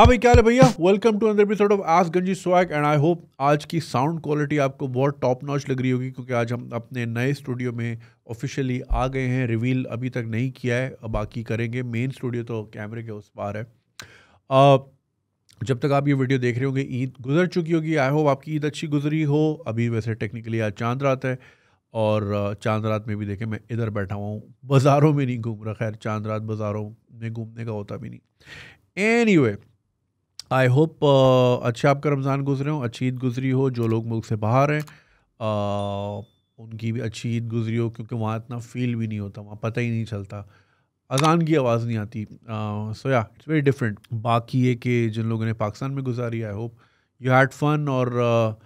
हाँ भाई क्या है भैया welcome to another episode of आस Ganji Swag and I hope आज की साउंड क्वालिटी आपको बहुत टॉप नॉच लग रही होगी क्योंकि आज हम अपने नए स्टूडियो में ऑफिशियली आ गए हैं रिवील अभी तक नहीं किया है बाकी करेंगे मेन स्टूडियो तो कैमरे के उस पार है uh, जब तक आप ये वीडियो देख रहे होंगे ईद गुजर चुकी होगी आई होप आपकी ईद अच्छी गुजरी हो अभी वैसे टेक्निकली आज चांद रात है और चांद रात में भी देखें मैं इधर बैठा हुआ हूँ बाज़ारों में नहीं घूम रहा खैर चांद रात बाज़ारों में घूमने का होता भी नहीं एनी anyway, आई होप अच्छा आपका रमज़ान गुजरे हो अच्छी ईद गुजरी हो जो लोग मुल्क से बाहर हैं उनकी भी अच्छी ईद गुजरी हो क्योंकि वहाँ इतना फील भी नहीं होता वहाँ पता ही नहीं चलता अजान की आवाज़ नहीं आती सो या इट्स वेरी डिफरेंट बाकी ये कि जिन लोगों ने पाकिस्तान में गुजारी I hope you had fun और uh,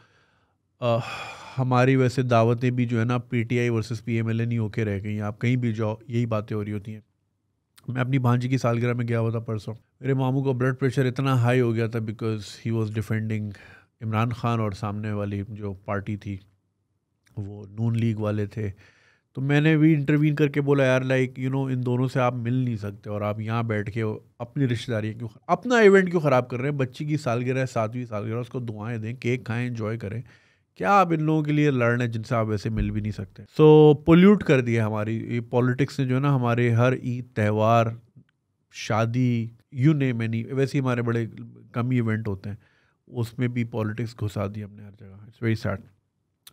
uh, हमारी वैसे दावतें भी जो है ना P T M versus a नहीं होके रह गई आप कहीं भी जाओ यही बातें हो रही होती हैं मैं अपनी भांजी की सालगिरह में गया हुआ था परसों मेरे मामू का ब्लड प्रेशर इतना हाई हो गया था because he was defending Imran Khan और सामने वाली जो पार्टी थी वो नून लीग वाले थे तो मैंने भी इंटरवीन करके बोला यार लाइक यू नो इन दोनों से आप मिल नहीं सकते और आप यहाँ बैठ के अपनी रिश्तेदारी क्यों अपना इवेंट क्यों ख़राब कर रहे हैं बच्ची की सालगिरह है सातवीं सालगिरह उसको दुआएं दें केक खाएं एंजॉय करें क्या आप इन लोगों के लिए लड़ रहे हैं जिनसे आप वैसे मिल भी नहीं सकते सो so, पोल्यूट कर दिया हमारी पॉलिटिक्स ने जो है ना हमारे हर ईद त्यौहार शादी यू नेम एनी वैसे हमारे बड़े कम ही इवेंट होते हैं उसमें भी पॉलिटिक्स घुसा दी हमने हर जगह इट्स वेरी सैड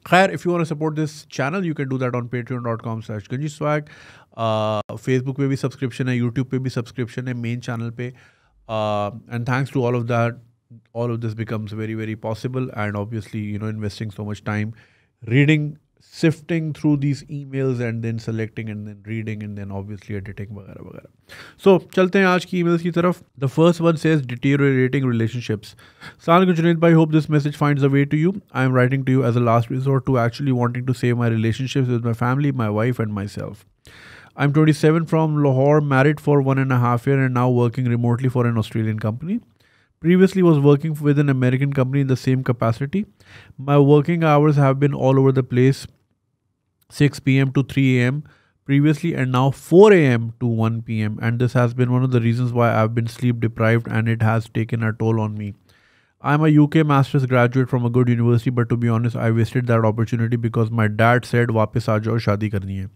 खैर if you want support this channel you can do that on Patreon dot com search Ganji Swag Facebook पे भी सब्सक्रिप्शन है यूट्यूब पे भी सब्सक्रिप्शन है मेन चैनल पे and thanks to all of that all of this becomes very very possible and obviously you know investing so much time reading sifting through these emails and then selecting and then reading and then obviously editing वगैरह वगैरह so चलते हैं आज की emails the first one says deteriorating relationships Sanak Junaid I hope this message finds a way to you I am writing to you as a last resort to actually wanting to save my relationships with my family my wife and myself I'm 27 from Lahore married for one and a half year and now working remotely for an Australian company previously was working with an american company in the same capacity my working hours have been all over the place 6 p.m to 3 a.m previously and now 4 a.m to 1 p.m and this has been one of the reasons why i've been sleep deprived and it has taken a toll on me i'm a uk master's graduate from a good university but to be honest i wasted that opportunity because my dad said वापस आ shadi karni hai."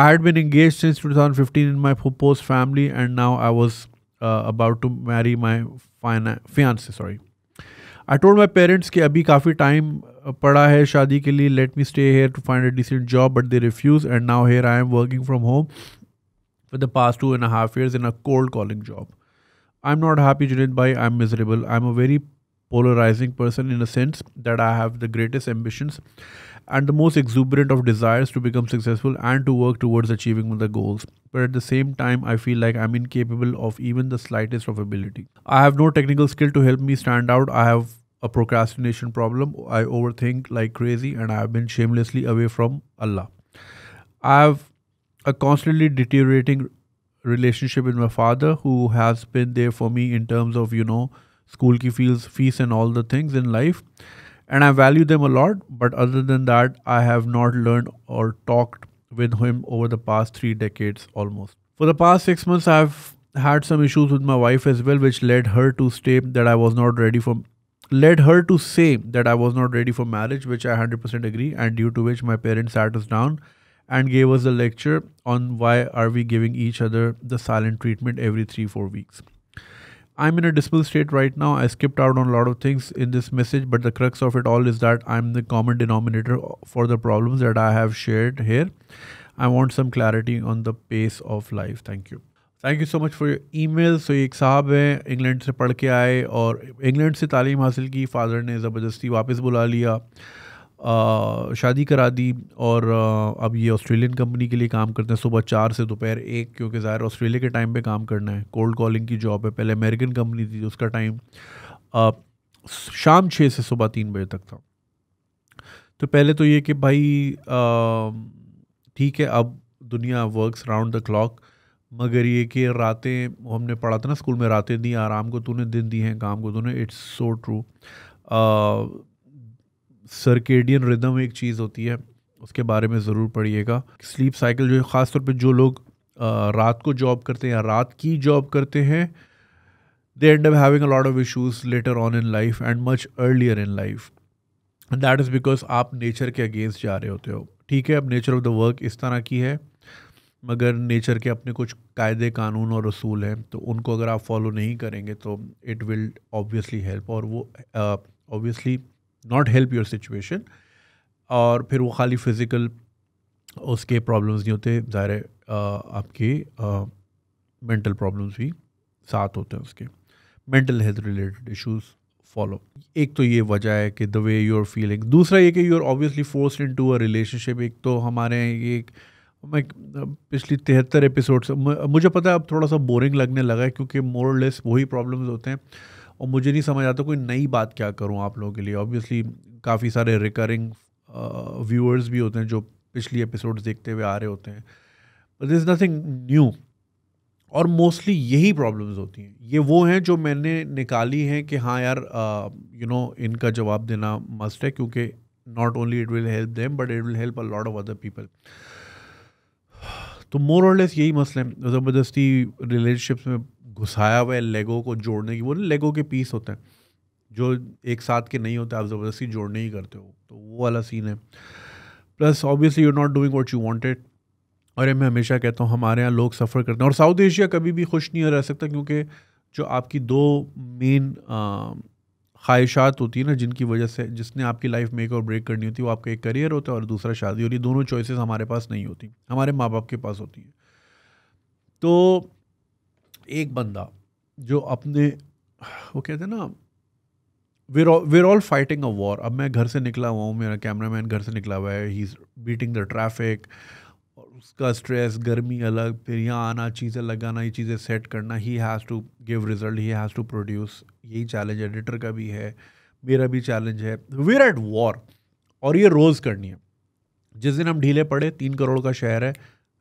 I had been engaged since 2015 in my proposed family and now i was uh, about to marry my fiance sorry I told my parents कि अभी काफ़ी time uh, पड़ा है शादी के लिए let me stay here to find a decent job but they refuse and now here I am working from home for the past two and half years in a cold calling job I am not happy Junaid बाई I am miserable I am a very polarising person in the sense that I have the greatest ambitions and the most exuberant of desires to become successful and to work towards achieving the goals. But at the same time, I feel like I'm incapable of even the slightest of ability. I have no technical skill to help me stand out. I have a procrastination problem. I overthink like crazy and I have been shamelessly away from Allah. I have a constantly deteriorating relationship with my father who has been there for me in terms of, you know, school ki fees, fees and all the things in life and I value them a lot. But other than that, I have not learned or talked with him over the past three decades almost. For the past six months, I've had some issues with my wife as well, which led her to state that I was not ready for led her to say that I was not ready for marriage, which I 100% agree, and due to which my parents sat us down and gave us a lecture on why are we giving each other the silent treatment every 3 4 weeks I'm in a dismal state right now. I skipped out on a lot of things in this message, but the crux of it all is that I'm the common denominator for the problems that I have shared here. I want some clarity on the pace of life. Thank you. you so much for your email. So एक साहब हैं England से पढ़ के आए और England से तालीम हासिल की फादर ने ज़बरदस्ती वापस बुला लिया शादी करा दी और आ, अब ये ऑस्ट्रेलियन कंपनी के लिए काम करते हैं सुबह चार से दोपहर एक क्योंकि ज़ाहिर ऑस्ट्रेलिया के टाइम पे काम करना है कोल्ड कॉलिंग की जॉब है पहले अमेरिकन कंपनी थी उसका टाइम शाम छः से सुबह तीन बजे तक था तो पहले तो ये कि भाई ठीक है अब दुनिया वर्कस राउंड द क्लॉक मगर ये कि रातें हमने पढ़ा था ना स्कूल में रातें दी आराम को तूने दिन दी हैं काम को तूने it's so true circadian rhythm एक चीज़ होती है उसके बारे में ज़रूर पढ़िएगा स्लीप साइकिल जो ख़ासतौर पर जो लोग रात को जॉब करते हैं या रात की जॉब करते हैं they end up having a lot of issues later on in life and much earlier in life that is because आप नेचर के अगेंस्ट जा रहे होते हो ठीक है अब नेचर ऑफ़ द वर्क इस तरह की है मगर नेचर के अपने कुछ कायदे कानून और असूल हैं तो उनको अगर आप फॉलो नहीं करेंगे तो इट विल ऑब्वियसली हेल्प और वो obviously uh, not help your situation और फिर वो खाली फिज़िकल उसके प्रॉब्लम्स नहीं होते ज़ाहिर आपके मेंटल प्रॉब्लम्स भी साथ होते हैं उसके mental health related issues follow एक तो ये वजह है कि the way you are feeling दूसरा ये कि you are obviously force into a relationship एक तो हमारे ये मैं पिछली तिहत्तर एपिसोड से मुझे पता है अब थोड़ा सा बोरिंग लगने लगा है क्योंकि मोर लेस वही प्रॉब्लम्स होते हैं और मुझे नहीं समझ आता कोई नई बात क्या करूँ आप लोगों के लिए ऑब्वियसली काफ़ी सारे रिकरिंग व्यूअर्स uh, भी होते हैं जो पिछली एपिसोड्स देखते हुए आ रहे होते हैं बट इज़ नथिंग न्यू और मोस्टली यही प्रॉब्लम्स होती हैं ये वो हैं जो मैंने निकाली हैं कि हाँ यार यू uh, नो इनका जवाब देना मस्ट है क्योंकि not only it will help them but it will help a lot of other people तो मोर और लेस यही मसले हैं ज़बरदस्ती रिलेशनशिप्स में घुसाया हुआ है लेगो को जोड़ने की वो लेगो के पीस होते हैं जो एक साथ के नहीं होते आप ज़बरदस्ती जोड़ने ही करते हो तो वो वाला सीन है plus obviously you not doing what you wanted और मैं हमेशा कहता हूँ हमारे यहाँ लोग सफ़र करते हैं और साउथ एशिया कभी भी खुश नहीं रह सकता क्योंकि जो आपकी दो मेन ख्वाहिशात होती है ना जिनकी वजह से जिसने आपकी लाइफ मेक और ब्रेक करनी होती है वो आपका एक करियर होता है और दूसरा शादी होती है दोनों चॉइसेस हमारे पास नहीं होती हमारे माँ बाप के पास होती हैं तो एक बंदा जो अपने वो कहते हैं ना we're all fighting a war अब मैं घर से निकला हुआ हूँ मेरा कैमरा मैन घर से निकला हुआ है he is beating the traffic उसका स्ट्रेस गर्मी अलग फिर यहाँ आना चीज़ें लगाना ये चीज़ें सेट करना he has to give result he has to produce यही चैलेंज एडिटर का भी है मेरा भी चैलेंज है वेर एट वॉर और ये रोज़ करनी है जिस दिन हम ढीले पड़े तीन करोड़ का शहर है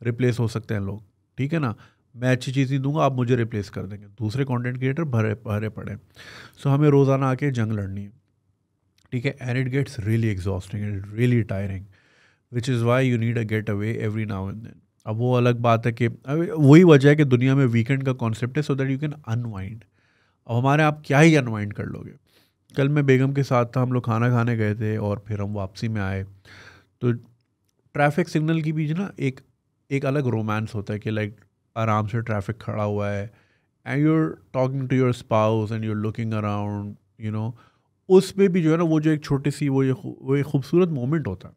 रिप्लेस हो सकते हैं लोग ठीक है ना मैं अच्छी चीज़ ही दूंगा आप मुझे रिप्लेस कर देंगे दूसरे कंटेंट क्रिएटर भरे भरे पड़े सो so, हमें रोज़ाना आके जंग लड़नी है ठीक है and it gets really exhausting and really tiring which is why you need a get away every now and then अब वो अलग बात है कि वही वजह है कि दुनिया में वीकेंड का कॉन्सेप्ट है so that you can unwind अब हमारे आप क्या ही अनवाइंड कर लोगे कल मैं बेगम के साथ था हम लोग खाना खाने गए थे और फिर हम वापसी में आए तो ट्रैफिक सिग्नल के बीच ना एक एक अलग रोमांस होता है कि लाइक आराम से ट्रैफिक खड़ा हुआ है and you are talking to your spouse and you are looking around you know उस पर भी जो है ना वो जो एक छोटी सी वो ये वो एक खूबसूरत मोमेंट होता है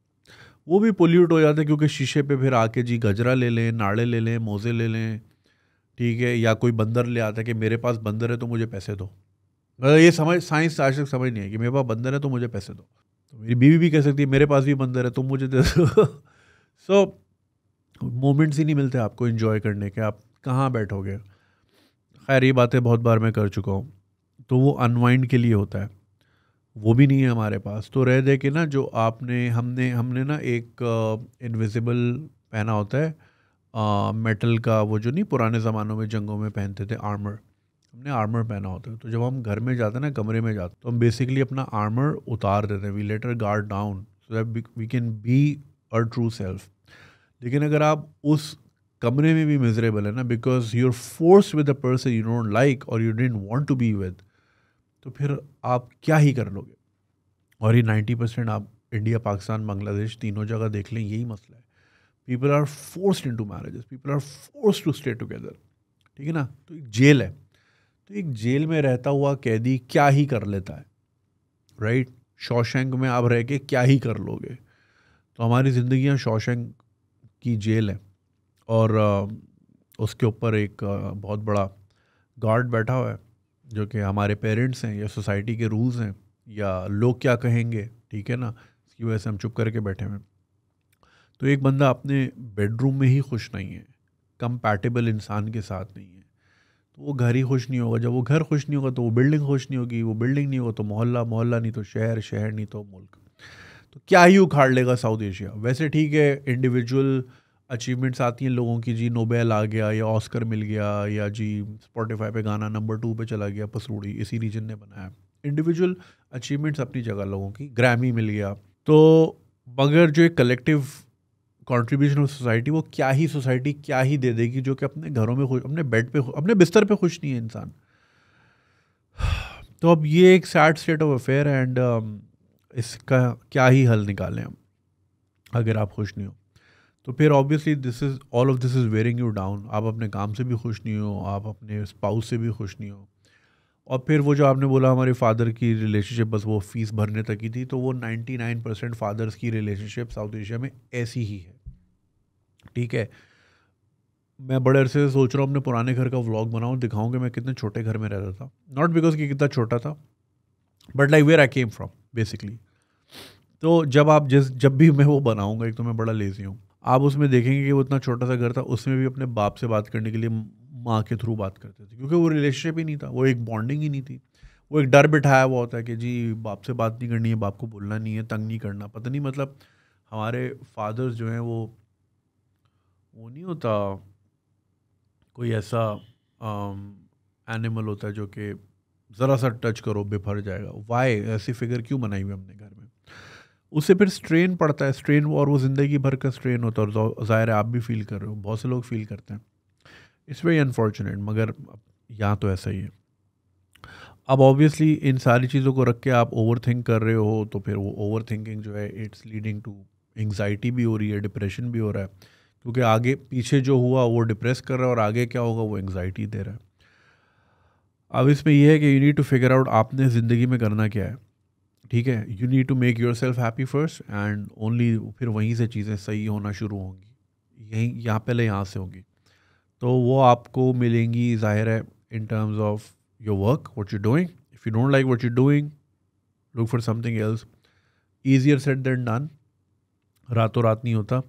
वो भी पोल्यूट हो जाता है क्योंकि शीशे पे फिर आके जी गजरा ले लें नाड़े ले लें मोज़े ले लें ठीक है या कोई बंदर ले आता है कि मेरे पास बंदर है तो मुझे पैसे दो मतलब ये समझ साइंस आज तक समझ नहीं है कि मेरे पास बंदर है तो मुझे पैसे दो तो मेरी बीवी भी कह सकती है मेरे पास भी बंदर है तुम तो मुझे दे दो सो so, मोमेंट्स ही नहीं मिलते आपको इन्जॉय करने के आप कहाँ बैठोगे खैर ये बातें बहुत बार मैं कर चुका हूँ तो वो अनवाइंड के लिए होता है वो भी नहीं है हमारे पास तो रह दे के ना जो आपने हमने हमने ना एक इनविजिबल पहना होता है आ, मेटल का वो जो नहीं पुराने ज़मानों में जंगों में पहनते थे आर्मर हमने आर्मर पहना होता है तो जब हम घर में जाते हैं ना कमरे में जाते तो हम बेसिकली अपना आर्मर उतार देते हैं we let our guard down so that we can be our true self लेकिन अगर आप उस कमरे में भी मिजरेबल है ना because you are force with a person you don't like और you don't want to be with तो फिर आप क्या ही कर लोगे और ये नाइन्टी परसेंट आप इंडिया पाकिस्तान बांग्लादेश तीनों जगह देख लें यही मसला है people are force into marriages people are force to stay together ठीक है ना तो एक जेल है तो एक जेल में रहता हुआ कैदी क्या ही कर लेता है राइट right? शौशंक में आप रह के क्या ही कर लोगे तो हमारी ज़िंदगियाँ शौशंक की जेल है और उसके ऊपर एक बहुत बड़ा गार्ड बैठा हुआ है जो कि हमारे पेरेंट्स हैं या सोसाइटी के रूल्स हैं या लोग क्या कहेंगे ठीक है ना इसकी वजह से हम चुप करके बैठे हुए तो एक बंदा अपने बेडरूम में ही खुश नहीं है कंपैटिबल इंसान के साथ नहीं है तो वो घर ही खुश नहीं होगा जब वो घर खुश नहीं होगा तो वो बिल्डिंग खुश नहीं होगी वो बिल्डिंग नहीं होगा तो मोहल्ला मोहल्ला नहीं तो शहर शहर नहीं तो मुल्क तो क्या ही उखाड़ लेगा साउथ एशिया वैसे ठीक है इंडिविजुअल अचीवमेंट्स आती हैं लोगों की जी नोबेल आ गया या ऑस्कर मिल गया या जी स्पॉटिफाई पे गाना नंबर टू पे चला गया पसरूड़ी इसी रीजन ने बनाया इंडिविजुअल अचीवमेंट्स अपनी जगह लोगों की ग्रैमी मिल गया तो मगर जो एक कलेक्टिव कॉन्ट्रीब्यूशन ऑफ सोसाइटी वो क्या ही सोसाइटी क्या ही दे देगी जो कि अपने घरों में खुश अपने बेड पे अपने बिस्तर पे खुश नहीं है इंसान तो अब ये एक sad state of affair and इसका क्या ही हल निकालें हम अगर आप खुश नहीं हो तो फिर obviously this is all of this is wearing you down आप अपने काम से भी खुश नहीं हो आप अपने स्पाउस से भी खुश नहीं हो और फिर वो जो आपने बोला हमारे फादर की रिलेशनशिप बस वो फीस भरने तक की थी तो वो नाइन्टी नाइन परसेंट फादर्स की रिलेशनशिप साउथ एशिया में ऐसी ही है ठीक है मैं बड़े अरसे सोच रहा हूँ अपने पुराने घर का व्लॉग बनाऊँ दिखाऊँ कि मैं कितने छोटे घर में रहता था नॉट बिकॉज कि कितना छोटा था but like where I came from basically तो जब आप जिस जब भी मैं वो बनाऊँगा एक तो मैं बड़ा लेज़ी हूँ आप उसमें देखेंगे कि वो इतना छोटा सा घर था उसमें भी अपने बाप से बात करने के लिए माँ के थ्रू बात करते थे क्योंकि वो रिलेशनशिप ही नहीं था वो एक बॉन्डिंग ही नहीं थी वो एक डर बिठाया हुआ होता है कि जी बाप से बात नहीं करनी है बाप को बोलना नहीं है तंग नहीं करना पता नहीं मतलब हमारे फादर्स जो हैं वो वो नहीं होता कोई ऐसा एनिमल um, होता है जो कि ज़रा सा टच करो बिफर जाएगा वाई ऐसी फिगर क्यों बनाई हुई हमने घर में उसे फिर स्ट्रेन पड़ता है स्ट्रेन और वो ज़िंदगी भर का स्ट्रेन होता है और ज़ाहिर है आप भी फील कर रहे हो बहुत से लोग फील करते हैं इट्स वेरी अनफॉर्चुनेट मगर यहाँ तो ऐसा ही है अब ऑब्वियसली इन सारी चीज़ों को रख के आप ओवर थिंक कर रहे हो तो फिर वो ओवर थिंकिंग जो है इट्स लीडिंग टू एंगजाइटी भी हो रही है डिप्रेशन भी हो रहा है क्योंकि आगे पीछे जो हुआ वो डिप्रेस कर रहा है और आगे क्या होगा वो एंगजाइटी दे रहा है अब इसमें यह है कि you need to figure out आपने ज़िंदगी में करना क्या है ठीक है you need to make yourself happy first and only फिर वहीं से चीज़ें सही होना शुरू होंगी यहीं यहाँ पहले यहाँ से होंगी तो वो आपको मिलेंगी जाहिर है in terms of your work what you doing if you don't like what you doing look for something else easier said than done रातों रात नहीं होता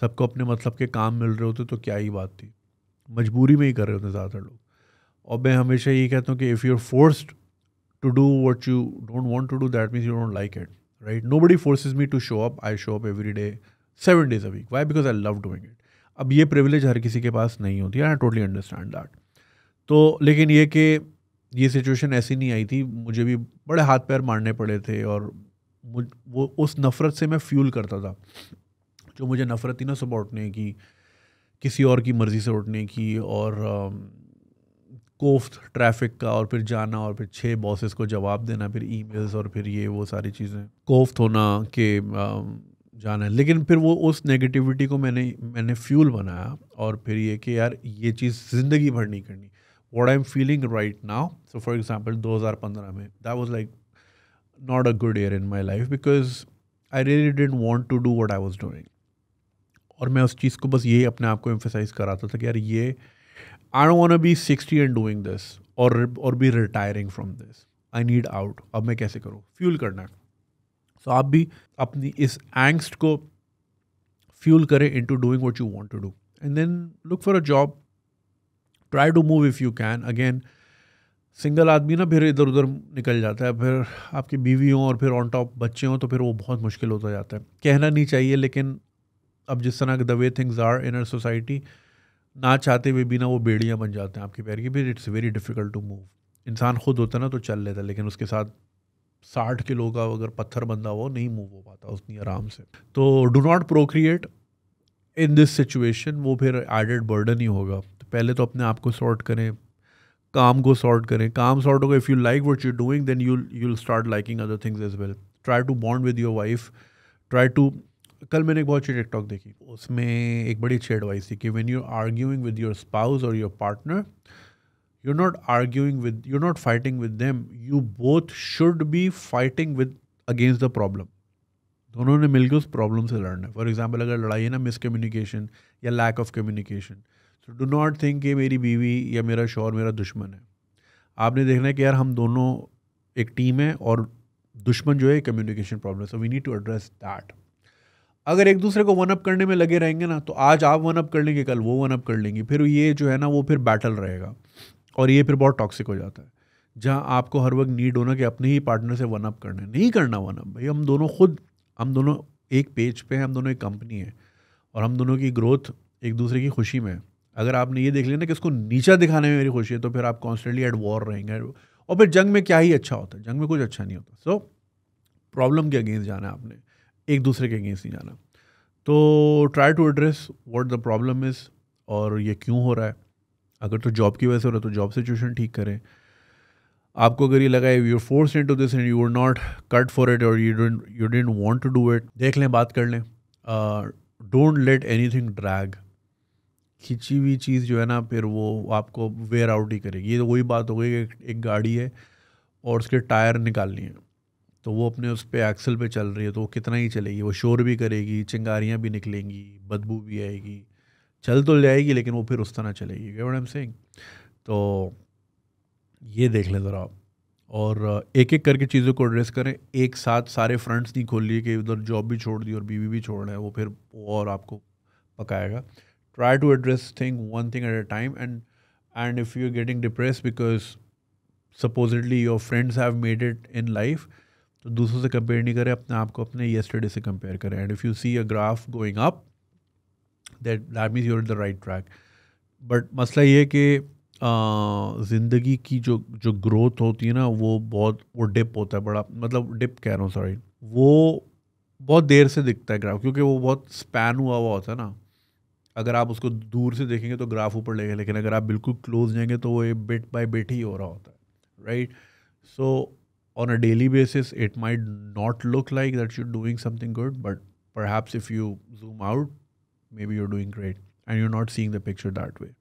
सबको अपने मतलब के काम मिल रहे होते तो क्या ही बात थी मजबूरी में ही कर रहे होते ज़्यादातर लोग और मैं हमेशा यही कहता हूँ कि if you are forced to do what you don't want to do that means you don't like it right nobody forces me to show up I show up every day seven days a week why because I love doing it अब ये privilege हर किसी के पास नहीं होती I totally understand that तो लेकिन ये कि ये सिचुएशन ऐसी नहीं आई थी मुझे भी बड़े हाथ पैर मारने पड़े थे और मुझ वो उस नफ़रत से मैं फ्यूल करता था जो मुझे नफ़रत ही ना सुबह उठने की किसी और की मर्ज़ी से उठने की और um, कोफ्त ट्रैफिक का और फिर जाना और फिर छः बॉसेस को जवाब देना फिर ईमेल्स और फिर ये वो सारी चीज़ें कोफ्त होना के जाना है लेकिन फिर वो उस नेगेटिविटी को मैंने मैंने फ्यूल बनाया और फिर ये कि यार ये चीज़ ज़िंदगी भर नहीं करनी what I am feeling right now so for example पंद्रह में that was like not a good year in my life because I really don't want to do what I was doing और मैं उस चीज़ को बस यही अपने आप को एम्फोसाइज कराता था कि यार ये I don't want to be sixty and doing this और और be retiring from this I need out अब मैं कैसे करूँ फ्यूल करना है सो so, आप भी अपनी इस एंगस्ट को फ्यूल करें into doing what you want to do and then look for a job try to move if you can again single आदमी ना फिर इधर उधर निकल जाता है फिर आपकी बीवी हों और फिर ऑन टॉप बच्चे हों तो फिर वो बहुत मुश्किल होता जाता है कहना नहीं चाहिए लेकिन अब जिस तरह के the way things are in our society ना चाहते हुए भी ना वो बेड़ियाँ बन जाते हैं आपके पैर की फिर it's very difficult to move इंसान खुद होता ना तो चल लेता है लेकिन उसके साथ साठ किलो का अगर पत्थर बंदा हो नहीं मूव हो पाता उतनी आराम से तो do not procreate in this situation वो फिर एडेड बर्डन ही होगा तो पहले तो अपने आप को सॉर्ट करें काम को सॉर्ट करें काम सॉर्ट होगा if you like what you doing then you you'll start liking other things as well try to bond with your wife try to कल मैंने एक बहुत अच्छी टिकटॉक देखी उसमें एक बड़ी अच्छी एडवाइस थी कि when you arguing with your spouse और your partner you not arguing with you not fighting with them you both should be fighting with against the problem दोनों ने मिलकर उस प्रॉब्लम से लड़ना है फॉर एग्जाम्पल अगर लड़ाई है ना मिसकम्युनिकेशन या lack of communication so do not think कि मेरी बीवी या मेरा शोर मेरा दुश्मन है आपने देखना है कि यार हम दोनों एक टीम है और दुश्मन जो है communication problem so we need to address that अगर एक दूसरे को वन अप करने में लगे रहेंगे ना तो आज आप वन अप कर लेंगे कल वो वन अप कर लेंगे फिर ये जो है ना वो फिर बैटल रहेगा और ये फिर बहुत टॉक्सिक हो जाता है जहाँ आपको हर वक्त नीड होना कि अपने ही पार्टनर से वन अप है नहीं करना वन अप भाई हम दोनों खुद हम दोनों एक पेज पे हैं हम दोनों एक कंपनी है और हम दोनों की ग्रोथ एक दूसरे की खुशी में है अगर आपने ये देख लिया ना कि इसको नीचा दिखाने में मेरी खुशी है तो फिर आप कॉन्स्टेंटली एट वॉर रहेंगे और फिर जंग में क्या ही अच्छा होता है जंग में कुछ अच्छा नहीं होता सो प्रॉब्लम के अगेंस्ट जाना है आपने एक दूसरे के अगेंस्ट नहीं जाना तो try to address what the problem is और ये क्यों हो रहा है अगर तो जॉब की वजह से हो रहा है तो जॉब सिचुएशन ठीक करें आपको अगर ये लगा you force into this and you are not cut for it और you you don't want to do it देख लें बात कर लें don't let anything drag खिंची हुई चीज़ जो है ना फिर वो आपको वेयर आउट ही करेगी ये तो वही बात हो गई कि एक गाड़ी है और उसके टायर निकालनी है तो वो अपने उस पर एक्सल पे चल रही है तो वो कितना ही चलेगी वो शोर भी करेगी चिंगारियाँ भी निकलेंगी बदबू भी आएगी चल तो जाएगी लेकिन वो फिर उस तरह चलेगी क्या मैडम सिंह तो ये देख लें ज़रा आप और एक एक करके चीज़ों को एड्रेस करें एक साथ सारे फ्रंट्स नहीं खोल लिए कि उधर जॉब भी छोड़ दी और बीवी भी छोड़ रहे हैं वो फिर और आपको पकाएगा try to address thing one thing at a time and and if you are getting depress because supposedly your friends have made it in life तो दूसरों से कंपेयर नहीं करें अपने आप को अपने येस्टरडे से कंपेयर करें and if you see a graph going up that that means you're the right track but मसला ये है कि ज़िंदगी की जो जो ग्रोथ होती है ना वो बहुत वो डिप होता है बड़ा मतलब डिप कह रहा हूँ सॉरी वो बहुत देर से दिखता है ग्राफ क्योंकि वो बहुत स्पैन हुआ हुआ होता है ना अगर आप उसको दूर से देखेंगे तो ग्राफ ऊपर लेंगे लेकिन अगर आप बिल्कुल क्लोज जाएंगे तो वो ये बिट बाय बिट ही हो रहा होता है right so on a daily basis, it might not look like that you're doing something good, but perhaps if you zoom out, maybe you're doing great and you're not seeing the picture that way.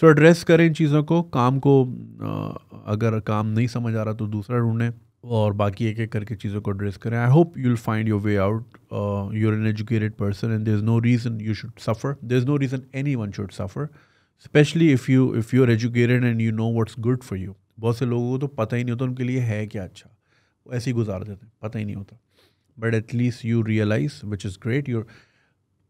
So so, address करें इन चीज़ों को काम को आ, अगर काम नहीं समझ आ रहा तो दूसरा ढूंढें और बाकी एक एक करके चीज़ों को एड्रेस करें I hope you'll find your way out you're an educated person and there is no reason you should suffer there is no reason anyone should suffer specially if you if you are educated and you know what's good for you बहुत से लोगों को तो पता ही नहीं होता उनके लिए है क्या अच्छा वो ऐसे ही गुजार देते हैं पता ही नहीं होता but at least you realise which is great your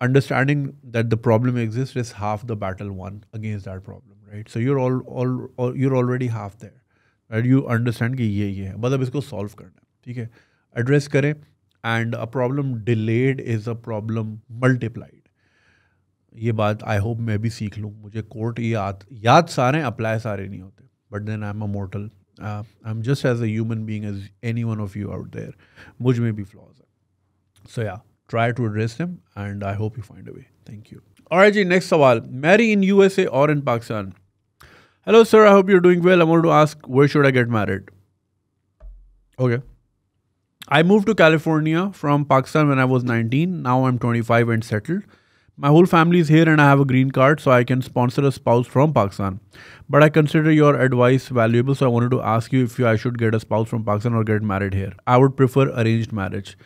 understanding that the problem exist is half the battle won against that problem right so you're you're already half there right you understand कि ये ये है बस अब मतलब इसको solve करना है ठीक है एड्रेस करें and a problem delayed is a problem multiplied ये बात आई होप मैं भी सीख लूँ मुझे कोर्ट याद याद सारे अप्लाई सारे नहीं होते but then I'm a mortal. Uh, I'm just as a human being as any one of you out there. Mujh mein bhi flaws So yeah, try to address them and I hope you find a way. Thank you. All right, ji, next question: Marry in USA or in Pakistan? Hello, sir. I hope you're doing well. I wanted to ask, where should I get married? Okay. I moved to California from Pakistan when I was 19. Now I'm 25 and settled. My whole family is here and I have a green card, so I can sponsor a spouse from Pakistan. But I consider your advice valuable, so I wanted to ask you if I should get a spouse from Pakistan or get married here. I would prefer arranged marriage.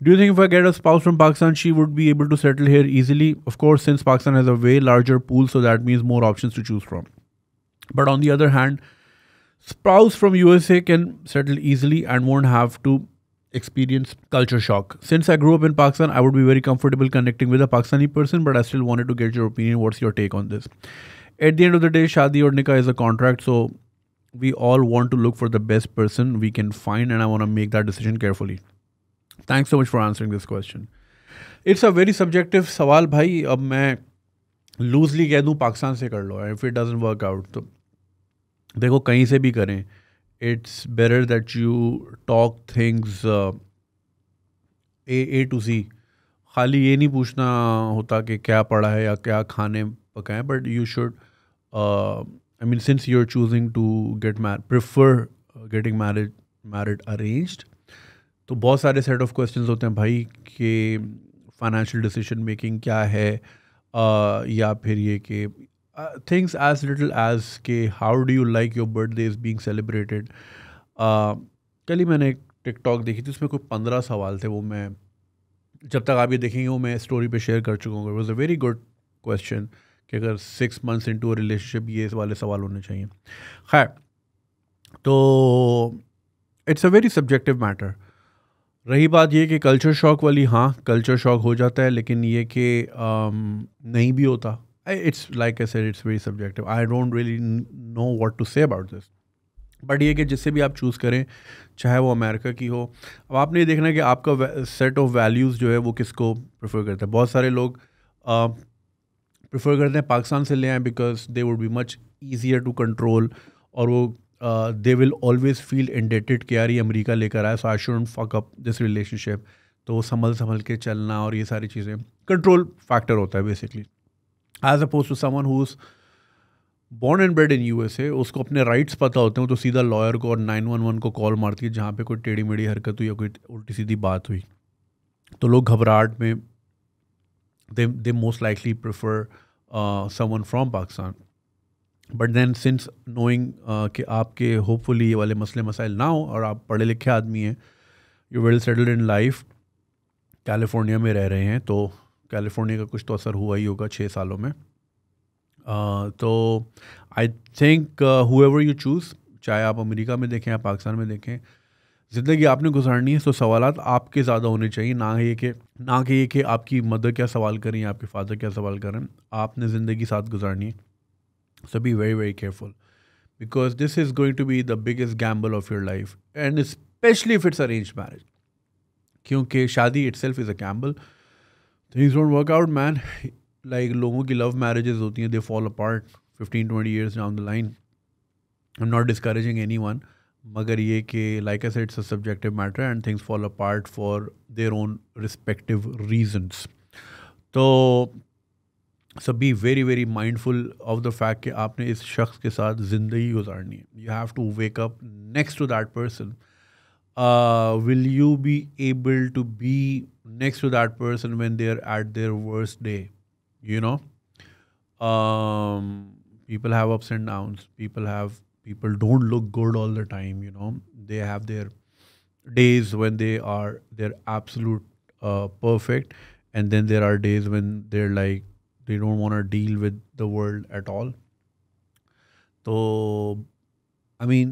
Do you think if I get a spouse from Pakistan, she would be able to settle here easily? Of course, since Pakistan has a way larger pool, so that means more options to choose from. But on the other hand, spouse from USA can settle easily and won't have to experience culture shock. Since I grew up in Pakistan, I would be very comfortable connecting with a Pakistani person, but I still wanted to get your opinion. What's your take on this? At the end of the day, Shadi or Nikah is a contract, so we all want to look for the best person we can find, and I want to make that decision carefully. Thanks so much for answering this question. It's a very subjective sawal, bhai. Ab मैं loosely कह दूँ पाकिस्तान से कर If it doesn't work out, तो देखो कहीं से भी करें it's better that you talk things a a to see खाली ये नहीं पूछना होता कि क्या पड़ा है या क्या खाने पकाएं but you should I mean since you are choosing to get married prefer getting married married arrange तो बहुत सारे सेट ऑफ क्वेश्चन होते हैं भाई कि फाइनेंशियल डिसीजन मेकिंग क्या है uh, या फिर ये कि थिंग्स एज लिटल एज के how do you like your birthday is being celebrated कल ही मैंने एक टिकटॉक देखी थी उसमें कोई पंद्रह सवाल थे वो मैं जब तक आप ये देखेंगे वो मैं स्टोरी पे शेयर कर चुका हूँ was a very good question कि अगर six months into relationship ये वाले सवाल होने चाहिए खैर तो it's a very subjective matter रही बात ये कि कल्चर शॉक वाली हाँ कल्चर शॉक हो जाता है लेकिन ये कि um, नहीं भी होता it's like I said it's very subjective I don't really know what to say about this but ये कि जिससे भी आप चूज़ करें चाहे वो अमेरिका की हो अब आपने ये देखना कि आपका सेट ऑफ वैल्यूज़ जो है वो किसको प्रेफर करता है बहुत सारे लोग प्रेफर करते हैं पाकिस्तान से ले आए because they would be much easier to control और वो they will always feel indebted के यार ये अमरीका लेकर आया so I shouldn't fuck up this relationship तो संभल संभल के चलना और ये सारी चीज़ें कंट्रोल फैक्टर होता है basically as opposed to someone who born and bred in U S A उसको अपने राइट्स पता होते हैं तो सीधा लॉयर को और नाइन वन वन को कॉल मारती है जहाँ पे कोई टेढ़ी मेढ़ी हरकत हुई या कोई उल्टी सीधी बात हुई तो लोग घबराहट में they they most likely prefer someone from Pakistan but then since knowing कि आपके होपफुली ये वाले मसले मसाइल ना हो और आप पढ़े लिखे आदमी हैं you well settled in life California में रह रहे हैं तो कैलिफोर्निया का कुछ तो असर हुआ ही होगा छः सालों में तो I think who you choose चाहे आप अमेरिका में देखें या पाकिस्तान में देखें ज़िंदगी आपने गुजारनी है तो सवाल आपके ज़्यादा होने चाहिए ना ये कि ना कि ये कि आपकी मदर क्या सवाल करें या आपके फादर क्या सवाल करें आपने ज़िंदगी साथ गुजारनी है so be very very careful because this is going to be the biggest gamble of your life and specially if it's arrange marriage क्योंकि शादी itself is a gamble things don't work out man like लोगों की love marriages होती हैं they fall apart fifteen twenty years down the line I am not discouraging anyone मगर ये कि like as it's a subjective matter and things fall apart for their own respective reasons तो सब be very very mindful of the fact कि आपने इस शख्स के साथ ज़िंदगी गुजारनी है you have to wake up next to that person will you be able to be next to that person when they're at their worst day you know um, people have ups and downs people have people don't look good all the time you know they have their days when they are they're absolute uh, perfect and then there are days when they're like they don't want to deal with the world at all So, I mean,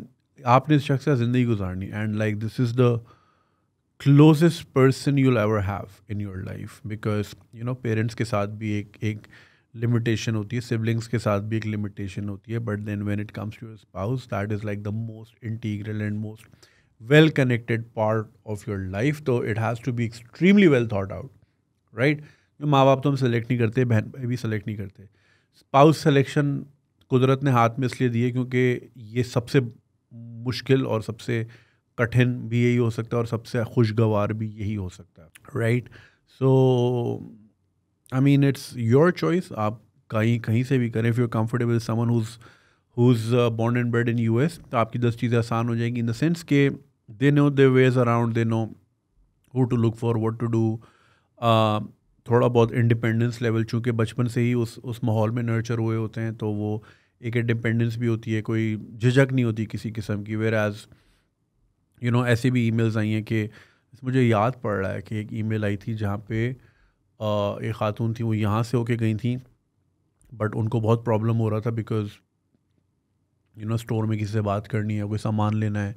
आपने इस शख्स का ज़िंदगी गुजारनी and like this is the closest person you'll ever have in your life because you know parents के साथ भी एक एक लिमिटेशन होती है सिबलिंग्स के साथ भी एक लिमिटेशन होती है but then when it comes to your spouse that is like the most integral and most well connected part of your life तो it has to be extremely well thought out right माँ बाप तो हम select नहीं करते बहन भाई भी सेलेक्ट नहीं करते स्पाउस सेलेक्शन कुदरत ने हाथ में इसलिए दिए क्योंकि ये सबसे मुश्किल और सबसे कठिन भी यही हो सकता है और सबसे खुशगवार भी यही हो सकता है right so I mean it's your choice आप कहीं कहीं से भी करें if you comfortable someone who's who's बॉन्ड and bred in U S तो आपकी दस चीज़ें आसान हो जाएंगी इन द सेंस के they know their ways around they know who to look for what to do थोड़ा बहुत इंडिपेंडेंस लेवल चूँकि बचपन से ही उस उस माहौल में नर्चर हुए होते हैं तो वो एक इंडिपेंडेंस भी होती है कोई झिझक नहीं होती किसी किस्म की वेर एज़ यू नो ऐसे भी ईमेल्स आई हैं कि मुझे याद पड़ रहा है कि एक ईमेल आई थी जहाँ पे एक ख़ातून थी वो यहाँ से होके गई थी बट उनको बहुत प्रॉब्लम हो रहा था बिकॉज यू नो स्टोर में किसी से बात करनी है कोई सामान लेना है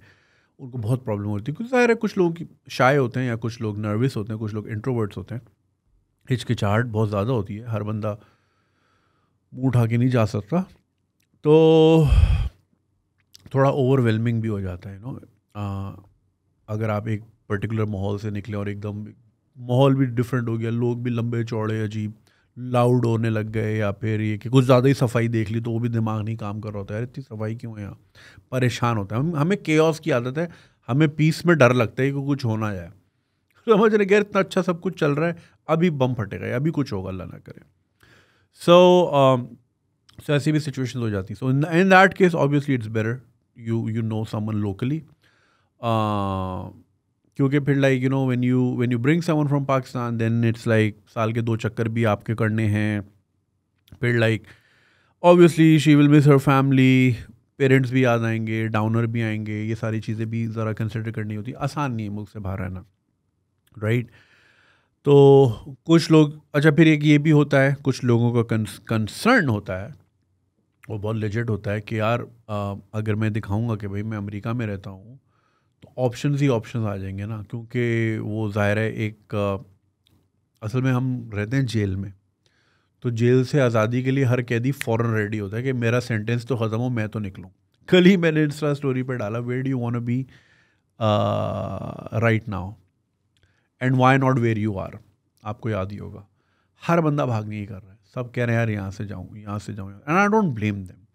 उनको बहुत प्रॉब्लम होती है क्योंकि ज़ाहिर है कुछ लोग शाय होते हैं या कुछ लोग नर्वस होते हैं कुछ लोग इंट्रोवर्ट्स होते हैं हिचकिचाहट बहुत ज़्यादा होती है हर बंदा मुँह उठा के नहीं जा सकता तो थोड़ा ओवरवेलमिंग भी हो जाता है यू नो अगर आप एक पर्टिकुलर माहौल से निकले और एकदम माहौल भी डिफरेंट हो गया लोग भी लंबे चौड़े अजीब लाउड होने लग गए या फिर ये कि कुछ ज़्यादा ही सफाई देख ली तो वो भी दिमाग नहीं काम कर रहा होता है इतनी सफाई क्यों है यहाँ परेशान होता है हम हमें के की आदत है हमें पीस में डर लगता है कि कुछ होना जाए समझ रहे गैर इतना अच्छा सब कुछ चल रहा है अभी बम फटेगा अभी कुछ होगा अल्लाह ना करें सो सो ऐसी भी सिचुएशन हो जाती so in that case obviously it's better you you know someone locally Uh, क्योंकि फिर like you know when you when you bring someone from Pakistan then it's like साल के दो चक्कर भी आपके करने हैं फिर like obviously she will miss her family parents भी आ जाएंगे डाउनर भी आएंगे ये सारी चीज़ें भी ज़रा कंसिडर करनी होती आसान नहीं है मुल्क से बाहर रहना राइट तो कुछ लोग अच्छा फिर एक ये भी होता है कुछ लोगों का कंसर्न होता है वो बहुत लेजेड होता है कि यार आ, uh, अगर मैं दिखाऊंगा कि भाई मैं अमेरिका में रहता हूँ ऑप्शन ही ऑप्शन आ जाएंगे ना क्योंकि वो ज़ाहिर है एक असल में हम रहते हैं जेल में तो जेल से आज़ादी के लिए हर कैदी फ़ौर रेडी होता है कि मेरा सेंटेंस तो ख़त्म हो मैं तो निकलूँ कल ही मैंने इंस्टा स्टोरी पर डाला where do want be right now and why not where you are आपको याद ही होगा हर बंदा भाग नहीं कर रहा है सब कह रहे हैं यार यहाँ से जाऊँ यहाँ से जाऊँ and I don't blame them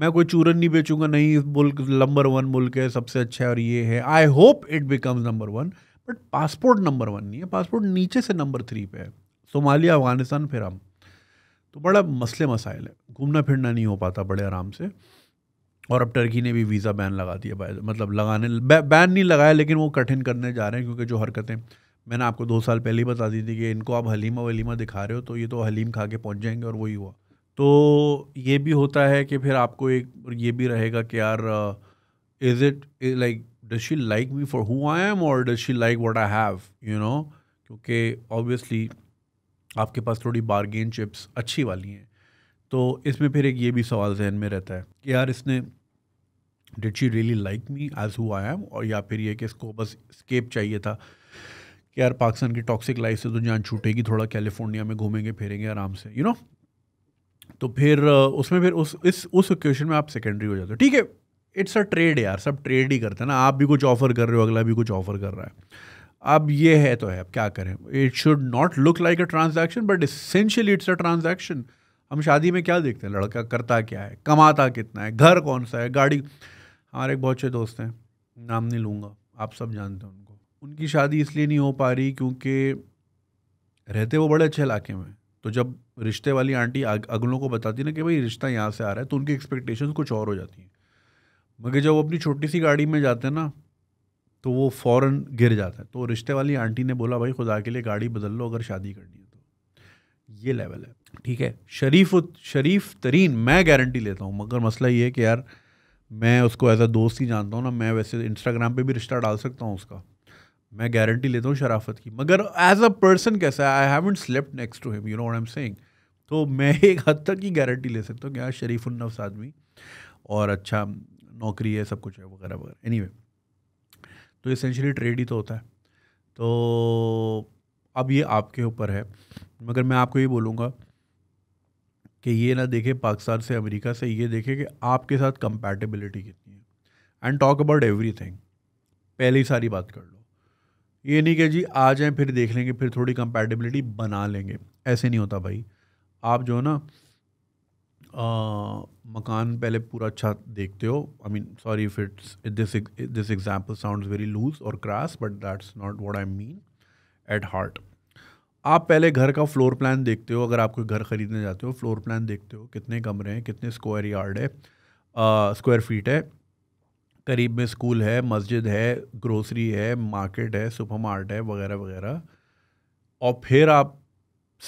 मैं कोई चूरन नहीं बेचूंगा नहीं मुल्क नंबर वन मुल्क है सबसे अच्छा और ये है I hope it becomes number one but passport number one नहीं है पासपोर्ट नीचे से नंबर थ्री पे है सोमालिया अफ़गानिस्तान फिर हम तो बड़ा मसले मसाइल है घूमना फिरना नहीं हो पाता बड़े आराम से और अब टर्की ने भी वीज़ा बैन लगा दिया बाय मतलब लगाने बैन नहीं लगाया लेकिन वो कठिन करने जा रहे हैं क्योंकि जो हरकतें मैंने आपको दो साल पहले ही बता दी थी कि इनको आप हलीमा वलीमा दिखा रहे हो तो ये तो हलीम खा के पहुँच जाएंगे और वही हुआ तो ये भी होता है कि फिर आपको एक ये भी रहेगा कि यार is it like does she like me for who I am और does she like what I have you know क्योंकि ऑब्वियसली आपके पास थोड़ी बारगेन चिप्स अच्छी वाली हैं तो इसमें फिर एक ये भी सवाल जहन में रहता है कि यार इसने did she really like me as who I am और या फिर ये कि इसको बस स्केप चाहिए था कि यार पाकिस्तान की टॉक्सिक लाइफ से तो जान छूटेगी थोड़ा कैलिफोर्निया में घूमेंगे फिरेंगे आराम से यू you नो know? तो फिर उसमें फिर उस इस उस क्वेश्चन में आप सेकेंडरी हो जाते हो ठीक है इट्स अ ट्रेड यार सब ट्रेड ही करते हैं ना आप भी कुछ ऑफर कर रहे हो अगला भी कुछ ऑफर कर रहा है अब ये है तो है अब क्या करें it should not look like a transaction but essentially it's a transaction हम शादी में क्या देखते हैं लड़का करता क्या है कमाता कितना है घर कौन सा है गाड़ी हमारे एक बहुत अच्छे दोस्त हैं नाम नहीं लूँगा आप सब जानते हैं उनको उनकी शादी इसलिए नहीं हो पा रही क्योंकि रहते वो बड़े अच्छे इलाके में तो जब रिश्ते वाली आंटी अगलों को बताती ना कि भाई रिश्ता यहाँ से आ रहा है तो उनकी एक्सपेक्टेशन कुछ और हो जाती हैं मगर जब वो अपनी छोटी सी गाड़ी में जाते हैं ना तो वो फ़ौर गिर जाता है तो रिश्ते वाली आंटी ने बोला भाई खुदा के लिए गाड़ी बदल लो अगर शादी करनी है तो ये लेवल है ठीक है शरीफ शरीफ तरीन मैं गारंटी लेता हूँ मगर मसला ये है कि यार मैं उसको एज अ दोस्त ही जानता हूँ ना मैं वैसे इंस्टाग्राम पे भी रिश्ता डाल सकता हूँ उसका मैं गारंटी लेता हूँ शराफत की मगर एज अ पर्सन कैसा है I haven't slept next to him you know I am saying तो मैं एक हद तक की गारंटी ले सकता हूँ कि यार हाँ, शरीफ उन्नफ्स आदमी और अच्छा नौकरी है सब कुछ है वगैरह वगैरह एनी anyway, तो इसेंशली ट्रेड ही तो होता है तो अब ये आपके ऊपर है मगर मैं आपको ये बोलूँगा कि ये ना देखें पाकिस्तान से अमेरिका से ये देखें कि आपके साथ कंपैटिबिलिटी कितनी है and talk about everything पहले ही सारी बात कर लो ये नहीं कि जी आ जाएँ फिर देख लेंगे फिर थोड़ी कंपेटेबिलिटी बना लेंगे ऐसे नहीं होता भाई आप जो है ना आ, मकान पहले पूरा अच्छा देखते हो I mean sorry if it's this this example sound very loose और crass but that's not what I mean at heart आप पहले घर का फ्लोर प्लान देखते हो अगर आप कोई घर ख़रीदने जाते हो फ्लोर प्लान देखते हो कितने कमरे हैं कितने स्क्वायर यार्ड है स्क्वायर फीट है करीब में स्कूल है मस्जिद है ग्रोसरी है मार्केट है सुपर मार्ट है वगैरह वगैरह और फिर आप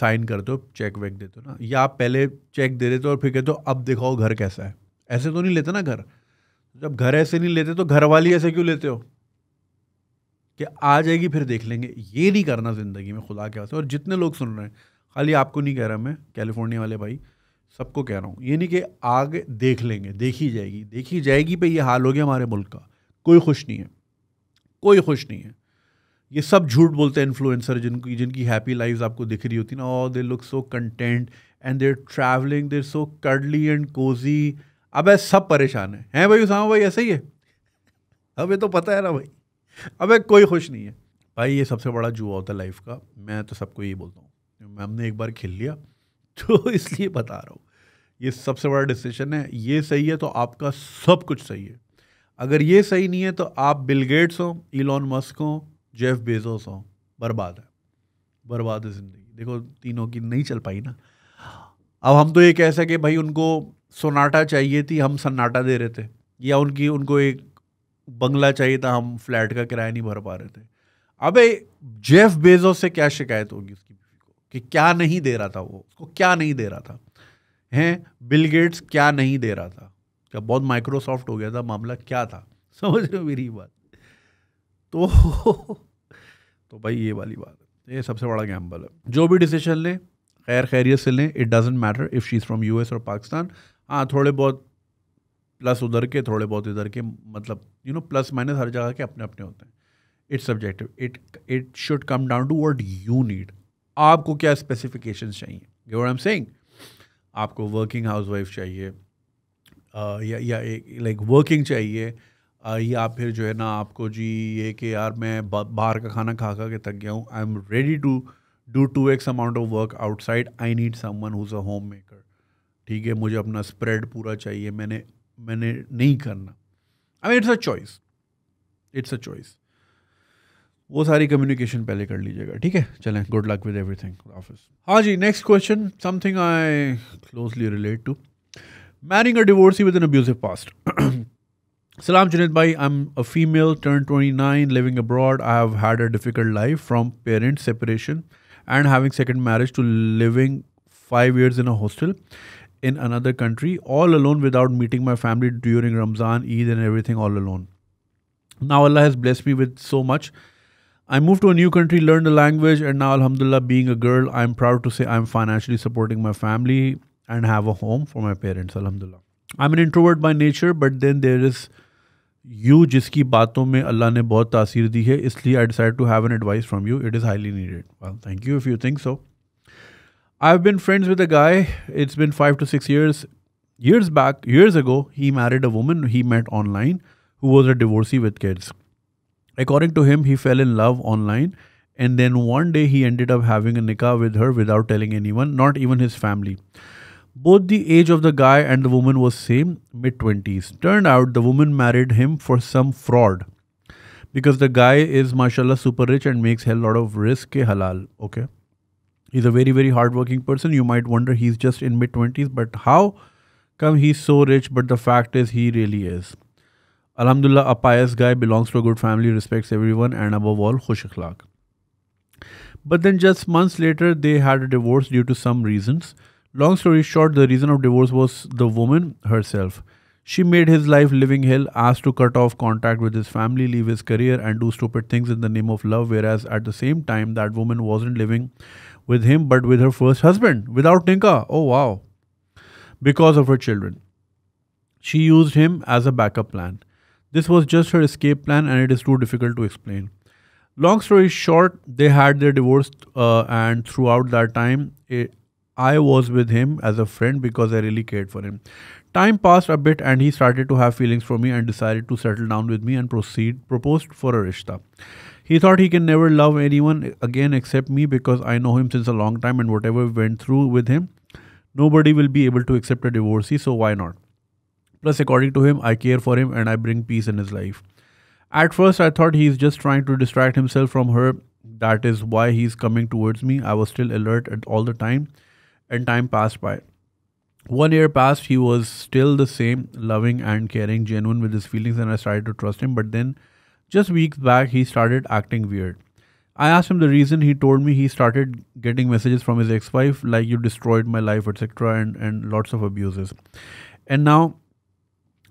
साइन करते हो चेक वेक देते हो ना या आप पहले चेक दे देते हो और फिर कहते हो अब दिखाओ घर कैसा है ऐसे तो नहीं लेते ना घर जब घर ऐसे नहीं लेते तो घर वाली ऐसे क्यों लेते हो कि आ जाएगी फिर देख लेंगे ये नहीं करना ज़िंदगी में खुदा के वास्ते और जितने लोग सुन रहे हैं खाली आपको नहीं कह रहा मैं कैलिफोर्निया वाले भाई सबको कह रहा हूँ ये नहीं कि आग देख लेंगे देखी जाएगी देखी जाएगी पे ये हाल हो गया हमारे मुल्क का कोई खुश नहीं है कोई खुश नहीं है ये सब झूठ बोलते हैं इन्फ्लुएंसर जिनकी जिनकी हैप्पी लाइफ आपको दिख रही होती ना और they look so content and they're travelling they're so cuddly and cosy अब सब परेशान है हैं भाई उसामा भाई ऐसे ही है अब ये तो पता है ना भाई अब कोई खुश नहीं है भाई ये सबसे बड़ा जुआ होता है लाइफ का मैं तो सबको यही बोलता हूँ हमने एक बार खेल लिया तो इसलिए बता रहा हूँ ये सबसे बड़ा डिसीजन है ये सही है तो आपका सब कुछ सही है अगर ये सही नहीं है तो आप बिल गेट्स हों इलॉन मस्क हों जेफ बेजोस हों बर्बाद है बर्बाद है ज़िंदगी देखो तीनों की नहीं चल पाई ना अब हम तो ये कह सके भाई उनको सोनाटा चाहिए थी हम सन्नाटा दे रहे थे या उनकी उनको एक बंगला चाहिए था हम फ्लैट का किराया नहीं भर पा रहे थे अबे जेफ बेजोस से क्या शिकायत होगी उसकी बीवी को कि क्या नहीं दे रहा था वो उसको क्या नहीं दे रहा था हैं बिल गेट्स क्या नहीं दे रहा था क्या बहुत माइक्रोसॉफ्ट हो गया था मामला क्या था समझ रहे हो मेरी बात तो तो भाई ये वाली बात है ये सबसे बड़ा गैम्बल है जो भी डिसीजन लें खैर खैरियत से लें it doesn't matter if she is from US और पाकिस्तान हाँ थोड़े बहुत प्लस उधर के थोड़े बहुत इधर के मतलब यू नो प्लस माइनस हर जगह के अपने अपने होते हैं it's subjective it it should come down to what you need आपको क्या स्पेसिफिकेशन चाहिए गिव आई एम सेइंग आपको वर्किंग हाउस वाइफ चाहिए या या एक लाइक वर्किंग चाहिए या फिर जो है ना आपको जी ये कि यार मैं बाहर का खाना खा खा के थक गया हूँ I am ready to do to X amount of work outside I need someone who's a homemaker ठीक है मुझे अपना स्प्रेड पूरा चाहिए मैंने मैंने नहीं करना I mean it's a choice it's a choice वो सारी कम्युनिकेशन पहले कर लीजिएगा ठीक है चलें good luck with everything हाँ जी next question something I closely relate to marrying a divorce with in abusive past सलाम जुनेद भाई I am a female turn twenty nine living abroad I have had a difficult life from parents separation and having second marriage to living five years in a hostel in another country all alone without meeting my family during Ramzan Eid and everything all alone now Allah has blessed me with so much I moved to a new country, learned the language, and now, Alhamdulillah, being a girl, I'm proud to say I'm financially supporting my family and have a home for my parents. Alhamdulillah. I'm an introvert by nature, but then there is you, जिसकी baaton mein Allah ne बहुत तासीर di hai. इसलिए I decided to have an advice from you. It is highly needed. Well, thank you if you think so. I've been friends with a guy. It's been five to six years, years back years ago he married a woman he met online who was a divorcee with kids According to him, he fell in love online. And then one day he ended up having a nikah with her without telling anyone, not even his family. Both the age of the guy and the woman was same, mid 20s. Turned out the woman married him for some fraud because the guy is mashallah super rich and makes hell lot of risk ke halal, okay? He's a very very hardworking person. You might wonder he's just in mid 20s, but how come he's so rich but the fact is he really is. Alhamdulillah, a pious guy belongs to a good family, respects everyone, and above all, khush akhlaq. But then, just months later, they had a divorce due to some reasons. Long story short, the reason of divorce was the woman herself. She made his life living hell, asked to cut off contact with his family, leave his career, and do stupid things in the name of love. Whereas at the same time, that woman wasn't living with him but with her first husband without Tinka. Oh, wow. Because of her children. She used him as a backup plan. This was just her escape plan and it is too difficult to explain. Long story short, they had their divorce uh, and throughout that time, it, eh, I was with him as a friend because I really cared for him. Time passed a bit and he started to have feelings for me and decided to settle down with me and proceed proposed for a rishta. He thought he can never love anyone again except me because I know him since a long time and whatever we went through with him, nobody will be able to accept a divorcee, so why not? Plus, according to him, I care for him and I bring peace in his life. At first, I thought he is just trying to distract himself from her. That is why he is coming towards me. I was still alert at all the time, and time passed by. One year passed, he was still the same, loving and caring, genuine with his feelings, and I started to trust him. But then, just weeks back, he started acting weird. I asked him the reason. He told me he started getting messages from his ex wife, like, you destroyed my life, etc., and, and lots of abuses. And now,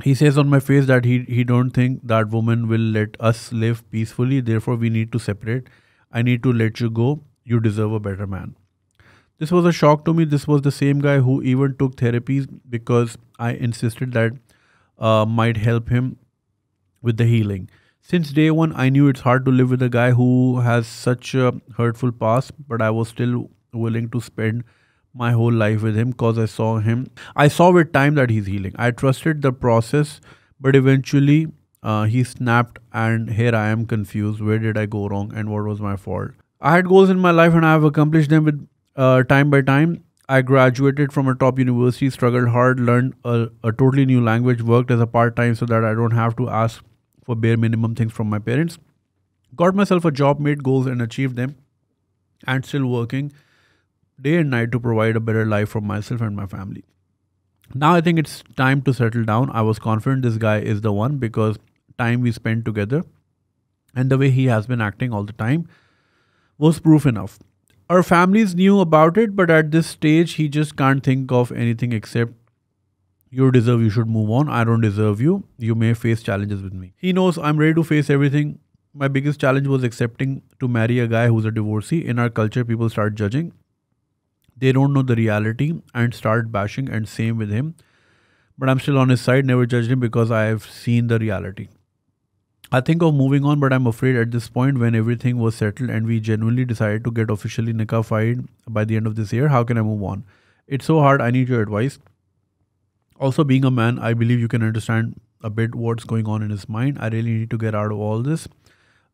he says on my face that he he don't think that woman will let us live peacefully therefore we need to separate i need to let you go you deserve a better man this was a shock to me this was the same guy who even took therapies because i insisted that uh, might help him with the healing since day one i knew it's hard to live with a guy who has such a hurtful past but i was still willing to spend my whole life with him because I saw him. I saw with time that he's healing. I trusted the process, but eventually uh, he snapped, and here I am confused. Where did I go wrong, and what was my fault? I had goals in my life, and I have accomplished them with uh, time by time. I graduated from a top university, struggled hard, learned a, a totally new language, worked as a part time so that I don't have to ask for bare minimum things from my parents. Got myself a job, made goals, and achieved them, and still working day and night to provide a better life for myself and my family. Now I think it's time to settle down. I was confident this guy is the one because time we spent together and the way he has been acting all the time was proof enough. Our families knew about it, but at this stage, he just can't think of anything except you deserve, you should move on. I don't deserve you. You may face challenges with me. He knows I'm ready to face everything. My biggest challenge was accepting to marry a guy who's a divorcee. In our culture, people start judging they don't know the reality and start bashing and same with him but i'm still on his side never judged him because i have seen the reality i think of moving on but i'm afraid at this point when everything was settled and we genuinely decided to get officially nikahified by the end of this year how can i move on it's so hard i need your advice also being a man i believe you can understand a bit what's going on in his mind i really need to get out of all this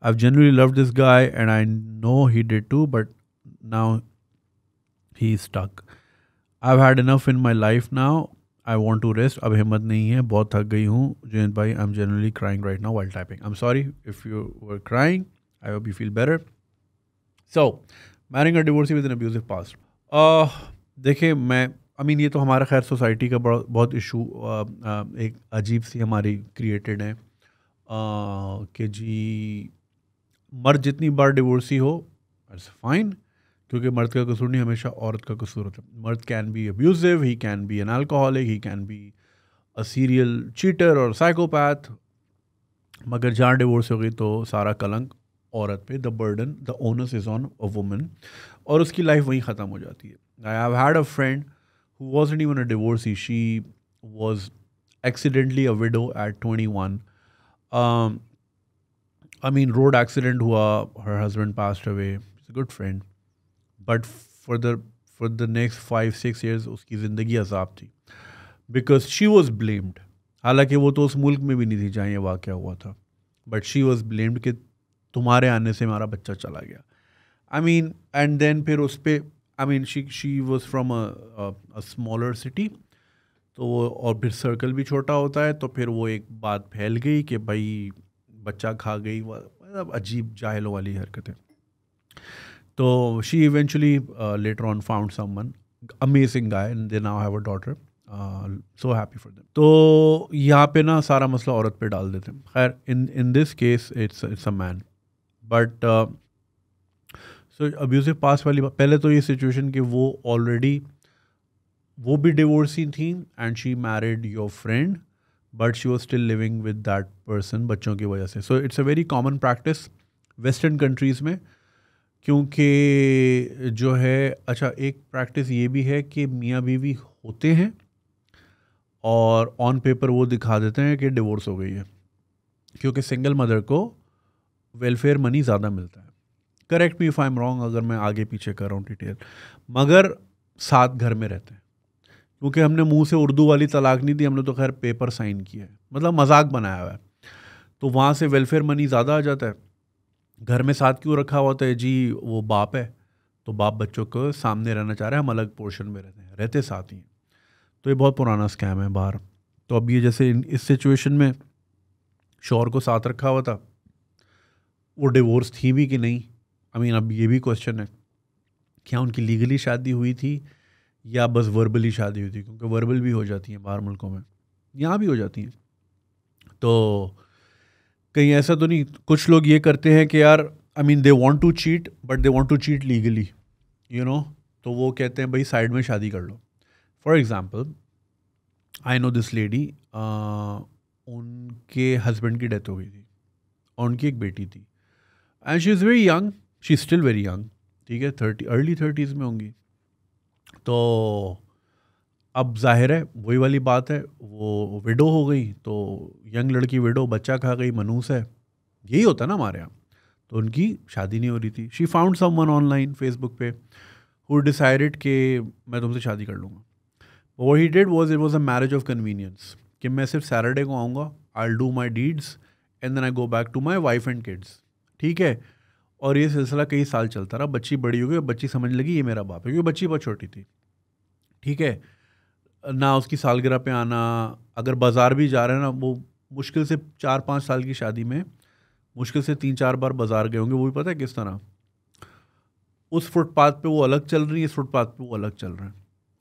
i've genuinely loved this guy and i know he did too but now he stuck I have had enough in my life now I want to rest अब हिम्मत नहीं है बहुत थक गई हूँ जयंत भाई I am generally crying right now while typing I am sorry if you were crying I hope you feel better so marrying a divorcee with in abusive past देखिए मैं आई मीन ये तो हमारा खैर सोसाइटी का बहुत इशू uh, uh, एक अजीब सी हमारी क्रिएटेड है uh, कि जी मर्द जितनी बार डिवोर्सी हो इट्स फाइन क्योंकि मर्द का कसूर नहीं हमेशा औरत का कसूर होता है मर्द can be abusive he can be an alcoholic he can be a serial cheater और साइकोपैथ मगर जहाँ डिवोर्स हो गई तो सारा कलंक औरत पे the burden the onus is on a women और उसकी लाइफ वहीं ख़त्म हो जाती है I have had a friend who was नी वन a divorce he she was accidentally a widow at twenty one I mean road accident हुआ her husband passed away good friend but for the for the next five six years उसकी ज़िंदगी अजाब थी because she was blamed हालांकि वो तो उस मुल्क में भी नहीं थी जहाँ ये वाक़ हुआ था बट शी वॉज़ ब्लेम्ड कि तुम्हारे आने से हमारा बच्चा चला गया आई मीन एंड देन फिर उस पर I mean she she was from smaller city तो वो और फिर सर्कल भी छोटा होता है तो फिर वो एक बात फैल गई कि भाई बच्चा खा गई मतलब अजीब जाहलों वाली हरकतें So she eventually uh, later on found someone, amazing guy, and they now have a daughter. So happy for them तो यहाँ पे ना सारा मसला औरत पे डाल देते हैं खैर in in this case it's it's a man but so abusive past वाली पहले तो ये सिचुएशन कि वो ऑलरेडी वो भी डिवोर्स ही थी and she married your friend but she was still living with that person बच्चों की वजह से so it's a very common practice western countries में क्योंकि जो है अच्छा एक प्रैक्टिस ये भी है कि मियाँ बीवी होते हैं और ऑन पेपर वो दिखा देते हैं कि डिवोर्स हो गई है क्योंकि सिंगल मदर को वेलफेयर मनी ज़्यादा मिलता है correct me if I am wrong अगर मैं आगे पीछे कर रहा हूँ डिटेल मगर साथ घर में रहते हैं क्योंकि हमने मुंह से उर्दू वाली तलाक नहीं दी हमने तो खैर पेपर साइन किया है मतलब मजाक बनाया हुआ है तो वहाँ से वेलफेयर मनी ज़्यादा आ जाता है घर में साथ क्यों रखा हुआ था जी वो बाप है तो बाप बच्चों को सामने रहना चाह रहे हैं हम अलग पोर्शन में रहते हैं रहते साथ ही तो ये बहुत पुराना स्कैम है बाहर तो अब ये जैसे इस सिचुएशन में शोर को साथ रखा हुआ था वो डिवोर्स थी भी कि नहीं आई मीन अब ये भी क्वेश्चन है क्या उनकी लीगली शादी हुई थी या बस वर्बली शादी हुई थी क्योंकि वर्बल भी हो जाती हैं बाहर मुल्कों में यहाँ भी हो जाती हैं तो कहीं ऐसा तो नहीं कुछ लोग ये करते हैं कि यार I mean they want to cheat but they want to cheat legally you know तो वो कहते हैं भाई साइड में शादी कर लो for example I know this lady उनके हस्बैंड की डेथ हो गई थी और उनकी एक बेटी थी and she is very young she is still very young ठीक है थर्टी अर्ली थर्टीज़ में होंगी तो अब जाहिर है वही वाली बात है वो विडो हो गई तो यंग लड़की विडो बच्चा खा गई मनूस है यही होता ना हमारे यहाँ तो उनकी शादी नहीं हो रही थी she found someone online Facebook पे हु डिसाइडेड कि मैं तुमसे शादी कर लूँगा वो he did was it was a marriage of convenience कि मैं सिर्फ सैटरडे को आऊँगा I do my deeds and then I go back to my wife and kids ठीक है और ये सिलसिला कई साल चलता रहा बच्ची बड़ी हो गई बच्ची समझ लगी ये मेरा बाप है क्योंकि बच्ची बहुत छोटी थी ठीक है ना उसकी सालगिरह पे आना अगर बाज़ार भी जा रहे हैं ना वो मुश्किल से चार पाँच साल की शादी में मुश्किल से तीन चार बार बाज़ार गए होंगे वो भी पता है किस तरह उस फुटपाथ पे वो अलग चल रही है इस फुटपाथ पे वो अलग चल रहे हैं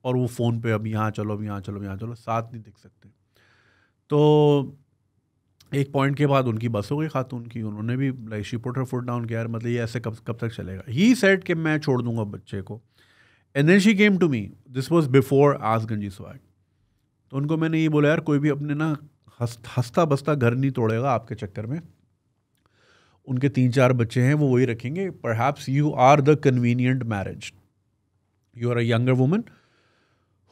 और वो फ़ोन पे अब यहाँ चलो अब यहाँ चलो अब यहाँ चलो साथ नहीं दिख सकते तो एक पॉइंट के बाद उनकी बस हो गई खातून की उन्होंने भी like she put foot down किया मतलब ये ऐसे कब कब तक चलेगा ही सेट कि मैं छोड़ दूंगा बच्चे को and then she came to me this was before आज गंजी स्वाग तो उनको मैंने ये बोला यार कोई भी अपने ना हंसता बसता घर नहीं तोड़ेगा आपके चक्कर में उनके तीन चार बच्चे हैं वो वही रखेंगे perhaps you are the convenient marriage you are a younger woman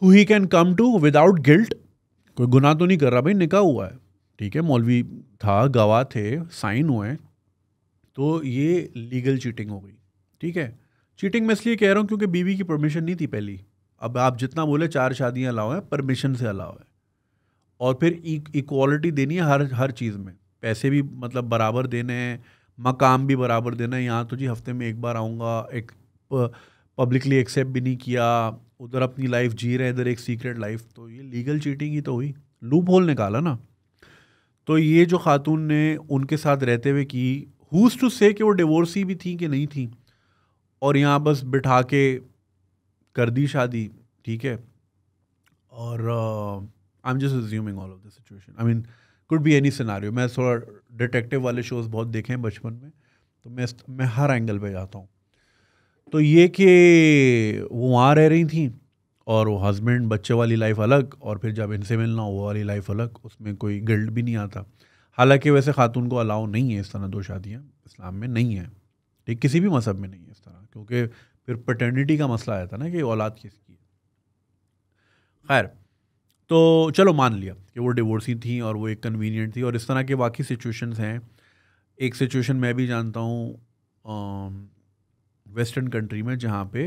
who he can come to without guilt कोई गुना तो नहीं कर रहा भाई निका हुआ है ठीक है मौलवी था गवाह थे साइन हुए तो ये लीगल चीटिंग हो गई ठीक है चीटिंग मैं इसलिए कह रहा हूँ क्योंकि बीवी की परमिशन नहीं थी पहली अब आप जितना बोले चार शादियाँ अलाव हैं परमिशन से अलाव है और फिर इक्वालिटी e- देनी है हर हर चीज़ में पैसे भी मतलब बराबर देने हैं मकाम भी बराबर देना है यहाँ तो जी हफ्ते में एक बार आऊँगा एक पब्लिकली एक्सेप्ट भी नहीं किया उधर अपनी लाइफ जी रहे इधर एक सीक्रेट लाइफ तो ये लीगल चीटिंग ही तो हुई लूप होल निकाला ना तो ये जो खातून ने उनके साथ रहते हुए की हुज टू से कि वो डिवोर्सी भी थी कि नहीं थी और यहाँ बस बिठा के कर दी शादी ठीक है और I am just resuming all of the situation I mean could be any scenario मैं थोड़ा डिटेक्टिव वाले शोज़ बहुत देखे हैं बचपन में तो मैं मैं हर एंगल पे जाता हूँ तो ये कि वो वहाँ रह रही थी और वो हस्बैंड बच्चे वाली लाइफ अलग और फिर जब इनसे मिलना वो वाली लाइफ अलग उसमें कोई गिल्ड भी नहीं आता हालांकि वैसे खातून को अलाउ नहीं है इस तरह दो शादियाँ इस्लाम में नहीं है ठीक किसी भी मज़हब में नहीं है इस तरह क्योंकि फिर पटर्निटी का मसला आया था ना कि औलाद किसकी है खैर तो चलो मान लिया कि वो डिवोर्सी थी और वो एक कन्वीनियंट थी और इस तरह के बाकी सिचुएशंस हैं एक सिचुएशन मैं भी जानता हूँ वेस्टर्न कंट्री में जहाँ पे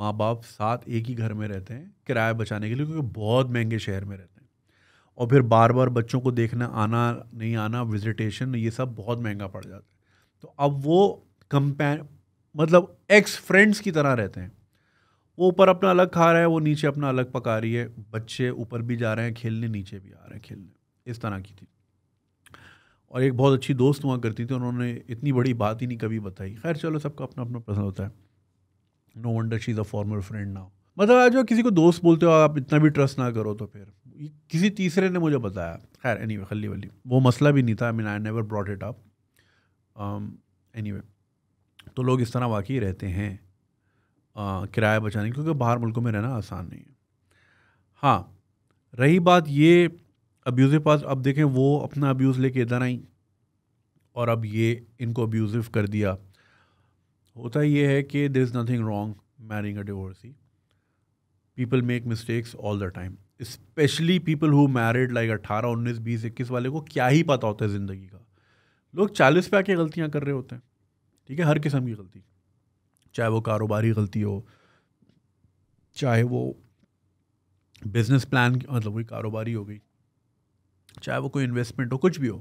माँ बाप साथ एक ही घर में रहते हैं किराया बचाने के लिए क्योंकि बहुत महंगे शहर में रहते हैं और फिर बार बार बच्चों को देखना आना नहीं आना विजिटेशन ये सब बहुत महंगा पड़ जाता है तो अब वो कंपे मतलब एक्स फ्रेंड्स की तरह रहते हैं वो ऊपर अपना अलग खा रहा है वो नीचे अपना अलग पका रही है बच्चे ऊपर भी जा रहे हैं खेलने नीचे भी आ रहे हैं खेलने इस तरह की थी और एक बहुत अच्छी दोस्त हुआ करती थी उन्होंने इतनी बड़ी बात ही नहीं कभी बताई खैर चलो सबका अपना अपना पसंद होता है no wonder she is a former friend now मतलब आज किसी को दोस्त बोलते हो आप इतना भी ट्रस्ट ना करो तो फिर किसी तीसरे ने मुझे बताया खैर एनी वे खली वली वो मसला भी नहीं था I mean I never brought it up anyway तो लोग इस तरह वाकई रहते हैं किराया बचाने क्योंकि बाहर मुल्कों में रहना आसान नहीं है हाँ रही बात ये अब्यूज़िव पास अब देखें वो अपना अब्यूज़ लेके इधर आई और अब ये इनको अब्यूज़िव कर दिया होता ये है कि there is nothing wrong marrying a divorcee people make mistakes all the time specially people who married like अट्ठारह उन्नीस बीस इक्कीस वाले को क्या ही पता होता है ज़िंदगी का लोग चालीस पे आके गलतियाँ कर रहे होते हैं ठीक है हर किस्म की गलती चाहे वो कारोबारी गलती हो चाहे वो बिज़नेस प्लान मतलब कोई कारोबारी हो गई चाहे वो कोई इन्वेस्टमेंट हो कुछ भी हो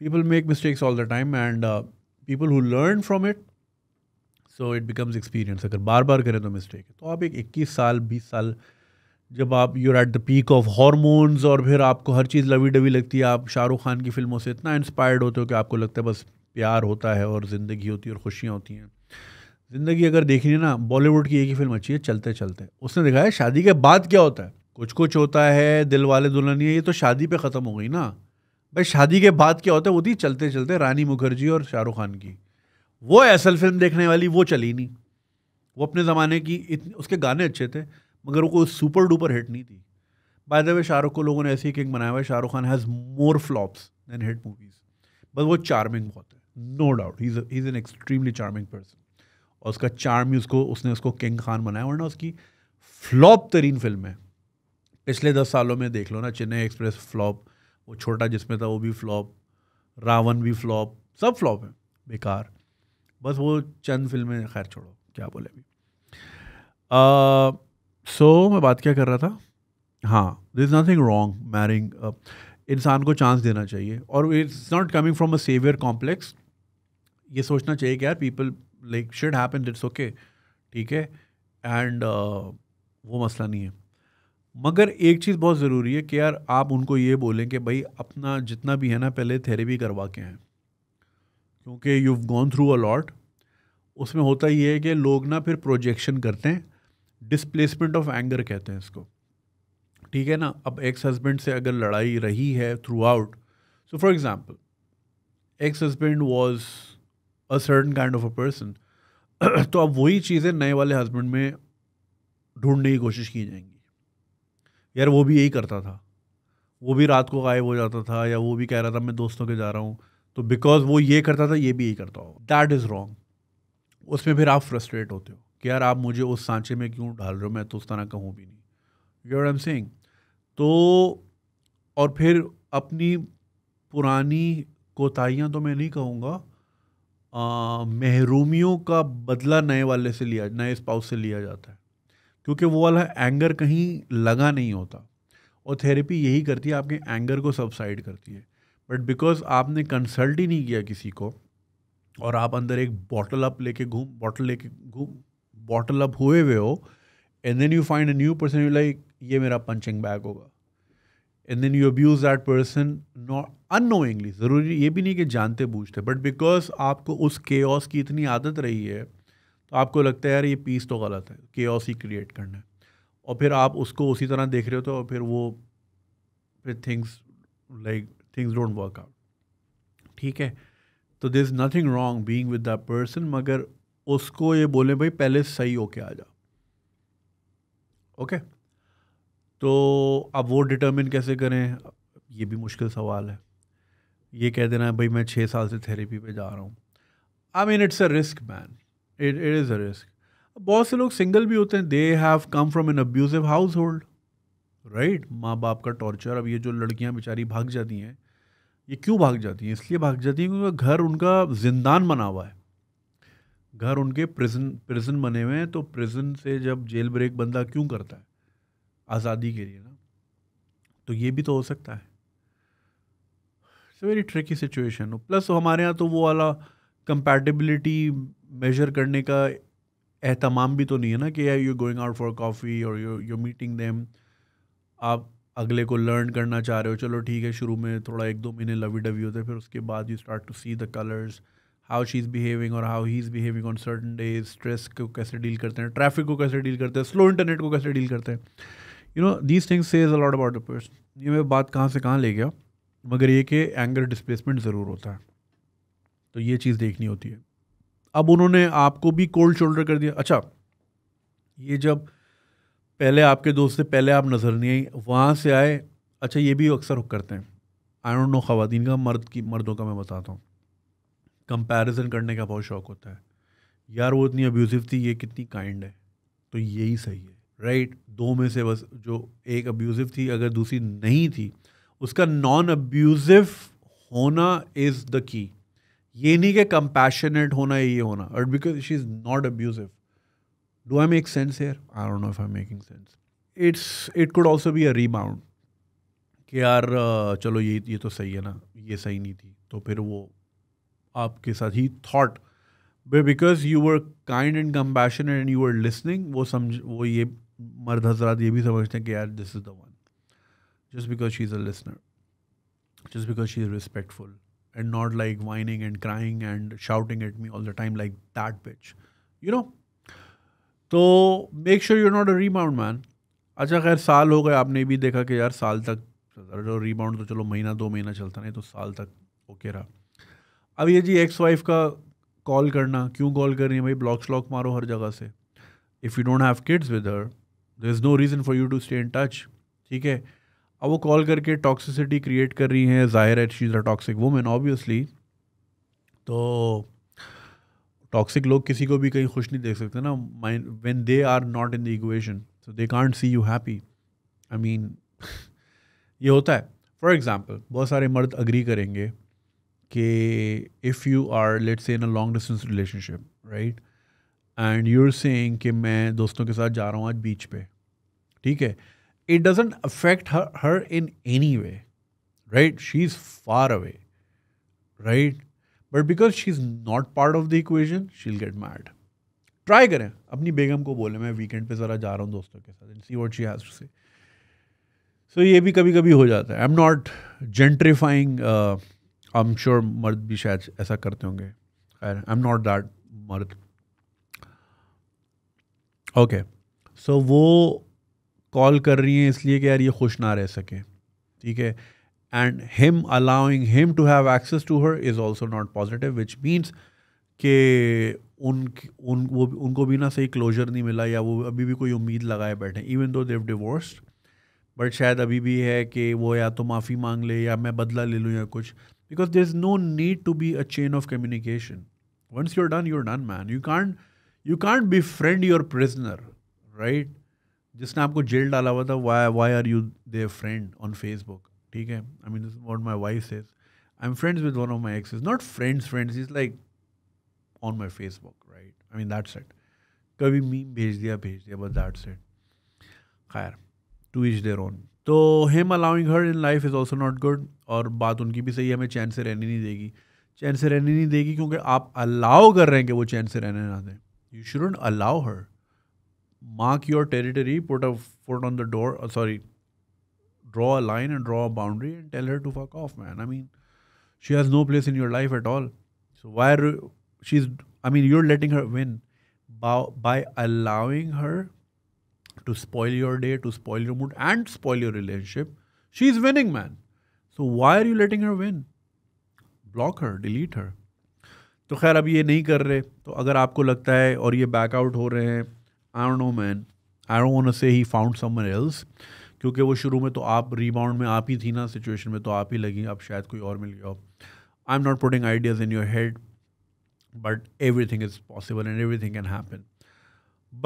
people make mistakes all the time and people who learn from it so it becomes experience अगर बार बार करें तो मिस्टेक है तो आप एक इक्कीस साल बीस साल जब आप you're at the peak of hormones और फिर आपको हर चीज़ लवी डवी लगती है आप शाहरुख खान की फिल्मों से इतना इंस्पायर्ड होते हो कि आपको लगता है बस प्यार होता है और ज़िंदगी होती है और खुशियाँ होती हैं ज़िंदगी अगर देखनी है ना बॉलीवुड की एक ही फिल्म अच्छी है चलते चलते उसने दिखाया शादी के बाद क्या होता है कुछ कुछ होता है दिल वाले दुल्हनिया ये तो शादी पे ख़त्म हो गई ना भाई शादी के बाद क्या होता है वो थी चलते चलते रानी मुखर्जी और शाहरुख खान की वो असल फिल्म देखने वाली वो चली नहीं वो अपने ज़माने की इतने उसके गाने अच्छे थे मगर वो कोई सुपर डुपर हिट नहीं थी बाय द वे शाहरुख को लोगों ने ऐसी किंग बनाया हुआ Shahrukh Khan has more flops than hit movies बस वो चार्मिंग बहुत है no doubt he is an extremely charming person और उसका चार्म ही उसको उसने उसको किंग खान बनाया वरना उसकी फ्लॉप तरीन फिल्म है पिछले दस सालों में देख लो ना चेन्नई एक्सप्रेस फ्लॉप वो छोटा जिसमें था वो भी फ्लॉप रावण भी फ्लॉप सब फ्लॉप है बेकार बस वो चंद फिल्में खैर छोड़ो क्या बोले अभी सो uh, so, मैं बात क्या कर रहा था हाँ there is nothing wrong marrying इंसान को चांस देना चाहिए और it's not coming from a saviour complex ये सोचना चाहिए कि यार people like should happen it's okay ठीक है एंड uh, वो मसला नहीं है मगर एक चीज़ बहुत ज़रूरी है कि यार आप उनको ये बोलें कि भाई अपना जितना भी है ना पहले थेरेपी करवा के हैं क्योंकि यू गॉन थ्रू अलॉट उसमें होता ये है कि लोग ना फिर प्रोजेक्शन करते हैं डिसप्लेसमेंट ऑफ एंगर कहते हैं इसको ठीक है ना अब एक्स हस्बैंड से अगर लड़ाई रही है throughout so for example ex husband was a certain kind of a person तो अब वही चीज़ें नए वाले हस्बैंड में ढूंढने की कोशिश की जाएंगी यार वो भी यही करता था वो भी रात को गायब हो जाता था या वो भी कह रहा था मैं दोस्तों के जा रहा हूँ तो बिकॉज वो ये करता था ये भी यही करता हो दैट इज़ रॉन्ग उसमें फिर आप फ्रस्ट्रेट होते हो कि यार आप मुझे उस सांचे में क्यों ढाल रहे हो मैं तो उस तरह का हूँ भी नहीं यू आर एम सिंग तो और फिर अपनी पुरानी कोताहियाँ तो मैं नहीं कहूँगा महरूमियों का बदला नए वाले से लिया नए स्पाउस से लिया जाता है क्योंकि वो वाला एंगर कहीं लगा नहीं होता और थेरेपी यही करती है आपके एंगर को सबसाइड करती है बट बिकॉज आपने कंसल्ट ही नहीं किया किसी को और आप अंदर एक बॉटल अप लेके घूम बॉटल लेके घूम बॉटल अप हुए हुए हो and then you find a new person you like ये मेरा पंचिंग बैग होगा and then you abuse that person not annoyingly ज़रूरी ये भी नहीं कि जानते बूझते बट बिकॉज आपको उस के की इतनी आदत रही है तो आपको लगता है यार ये पीस तो गलत है के ही क्रिएट करना है और फिर आप उसको उसी तरह देख रहे हो तो और फिर वो फिर things like things don't work out ठीक है तो there is nothing wrong being with the person मगर उसको ये बोले भाई पहले सही होके आ जाओ ओके okay? तो अब वो डिटर्मिन कैसे करें ये भी मुश्किल सवाल है ये कह देना है भाई मैं छः साल से थेरेपी पे जा रहा हूँ I mean it's a risk man it it is a risk बहुत से लोग सिंगल भी होते हैं they have come from an abusive household right माँ बाप का टॉर्चर अब ये जो लड़कियाँ बेचारी भाग जाती हैं ये क्यों भाग जाती हैं इसलिए भाग जाती हैं क्योंकि घर उनका जिंदान बना हुआ है घर उनके प्रिजन प्रिजन बने हुए हैं तो प्रिजन से जब जेल ब्रेक बंदा क्यों करता है आज़ादी के लिए ना तो ये भी तो हो सकता है it's very tricky situation plus हमारे यहाँ तो वो वाला कंपैटिबिलिटी मेजर करने का एहतमाम भी तो नहीं है ना कि you going out for coffee और यू यू मीटिंग देम आप अगले को लर्न करना चाह रहे हो चलो ठीक है शुरू में थोड़ा एक दो महीने लवी डवी होते फिर उसके बाद you start to see the colours how she is behaving और how he is behaving on certain days stress को कैसे डील करते हैं ट्रैफिक को कैसे डील करते हैं स्लो इंटरनेट को कैसे डील करते हैं you know these things say is a lot about a person ये मैं बात कहाँ से कहाँ ले गया मगर ये कि एंगर डिस्प्लेसमेंट ज़रूर होता है तो ये चीज़ देखनी होती है अब उन्होंने आपको भी कोल्ड शोल्डर कर दिया अच्छा ये जब पहले आपके दोस्त से पहले आप नज़र नहीं आई वहाँ से आए अच्छा ये भी अक्सर करते हैं आई डोंट नो ख़वान का मर्द की मर्दों का मैं बताता हूँ कंपैरिजन करने का बहुत शौक़ होता है यार वो इतनी अब्यूज़िव थी ये कितनी काइंड है तो यही सही है राइट right? दो में से बस जो एक अब्यूज़िव थी अगर दूसरी नहीं थी उसका नॉन अब्यूज़िव होना इज़ द की ये नहीं कि कंपैशनेट होना ये होना और because she is not abusive do I make sense here I don't know if I making sense it's it could also be a rebound कि यार चलो ये ये तो सही है ना ये सही नहीं थी तो फिर वो आपके साथ ही thought because you were kind and compassion and you were listening वो समझ वो ये मर्द हजरात ये भी समझते हैं कि यार this is the one just because she is a listener just because she is respectful and not like whining and crying and shouting at me all the time like that pitch you know तो make sure you not a rebound man अच्छा खैर साल हो गए आपने भी देखा कि यार साल तक चलो रीबाउंड तो चलो महीना दो महीना चलता नहीं तो साल तक ओके रहा अब ये जी एक्स वाइफ का कॉल करना क्यों कॉल कर रही है भाई ब्लॉक श्लॉक मारो हर जगह से if you don't have kids with her there is no reason for you to stay in touch ठीक है अब वो कॉल करके टॉक्सिसिटी क्रिएट कर रही हैं ज़ाहिर है she's a toxic women obviously तो टॉक्सिक लोग किसी को भी कहीं खुश नहीं देख सकते ना mind when they are not in the equation so they can't see you happy I mean ये होता है फॉर एग्ज़ाम्पल बहुत सारे मर्द अग्री करेंगे कि if you are let's say in a long distance relationship right and you're saying कि मैं दोस्तों के साथ जा रहा हूँ आज बीच पे ठीक है it doesn't affect her her in any way right she is far away right but because she is not part of the equation she'll get mad try करें अपनी बेगम को बोले मैं वीकेंड पे ज़रा जा रहा हूँ दोस्तों के साथ see what she has to say so ये भी कभी कभी हो जाता है I am not gentrifying I am sure मर्द भी शायद ऐसा करते होंगे आई एम नॉट दैट मर्द ओके सो वो कॉल कर रही हैं इसलिए कि यार ये खुश ना रह सके ठीक है and him allowing him to have access to her is also not positive which means कि उन उन वो उनको भी ना सही क्लोजर नहीं मिला या वो अभी भी कोई उम्मीद लगाए बैठे even though Dev divorce but शायद अभी भी है कि वो या तो माफ़ी मांग ले या मैं बदला ले लूँ या कुछ because there is no need to be a chain of communication once you're done you're done man you can't you can't be friend your prisoner right जिसने आपको जेल डाला हुआ था why why are you they friend on Facebook ठीक है I mean this what my wife is I am friends with one of my exes not friends friends is like on my Facebook right I mean that's it कभी meme भेज दिया भेज दिया बस that's it खैर to is their own तो him allowing her in life is also not good और बात उनकी भी सही है हमें चैन से रहने नहीं देगी चैन से रहने नहीं देगी क्योंकि आप अलाउ कर रहे हैं कि वो चैन से रहने ना दें you shouldn't allow her. Mark your territory, put a foot on the door, uh, sorry, draw a line and draw a boundary and tell her to fuck off, man. I mean, she has no place in your life at all. So why are she's, I mean, you're letting her win by, by allowing her to spoil your day, to spoil your mood, and spoil your relationship. She's winning, man. So why are you letting her win? Block her, delete her. तो खैर अब ये नहीं कर रहे तो अगर आपको लगता है और ये बैकआउट हो रहे हैं I know man I don't want say he found someone else क्योंकि वो शुरू में तो आप रीबाउंड में आप ही थी ना सिचुएशन में तो आप ही लगी अब शायद कोई और मिल गया हो I am not putting ideas in your head but everything is possible and everything can happen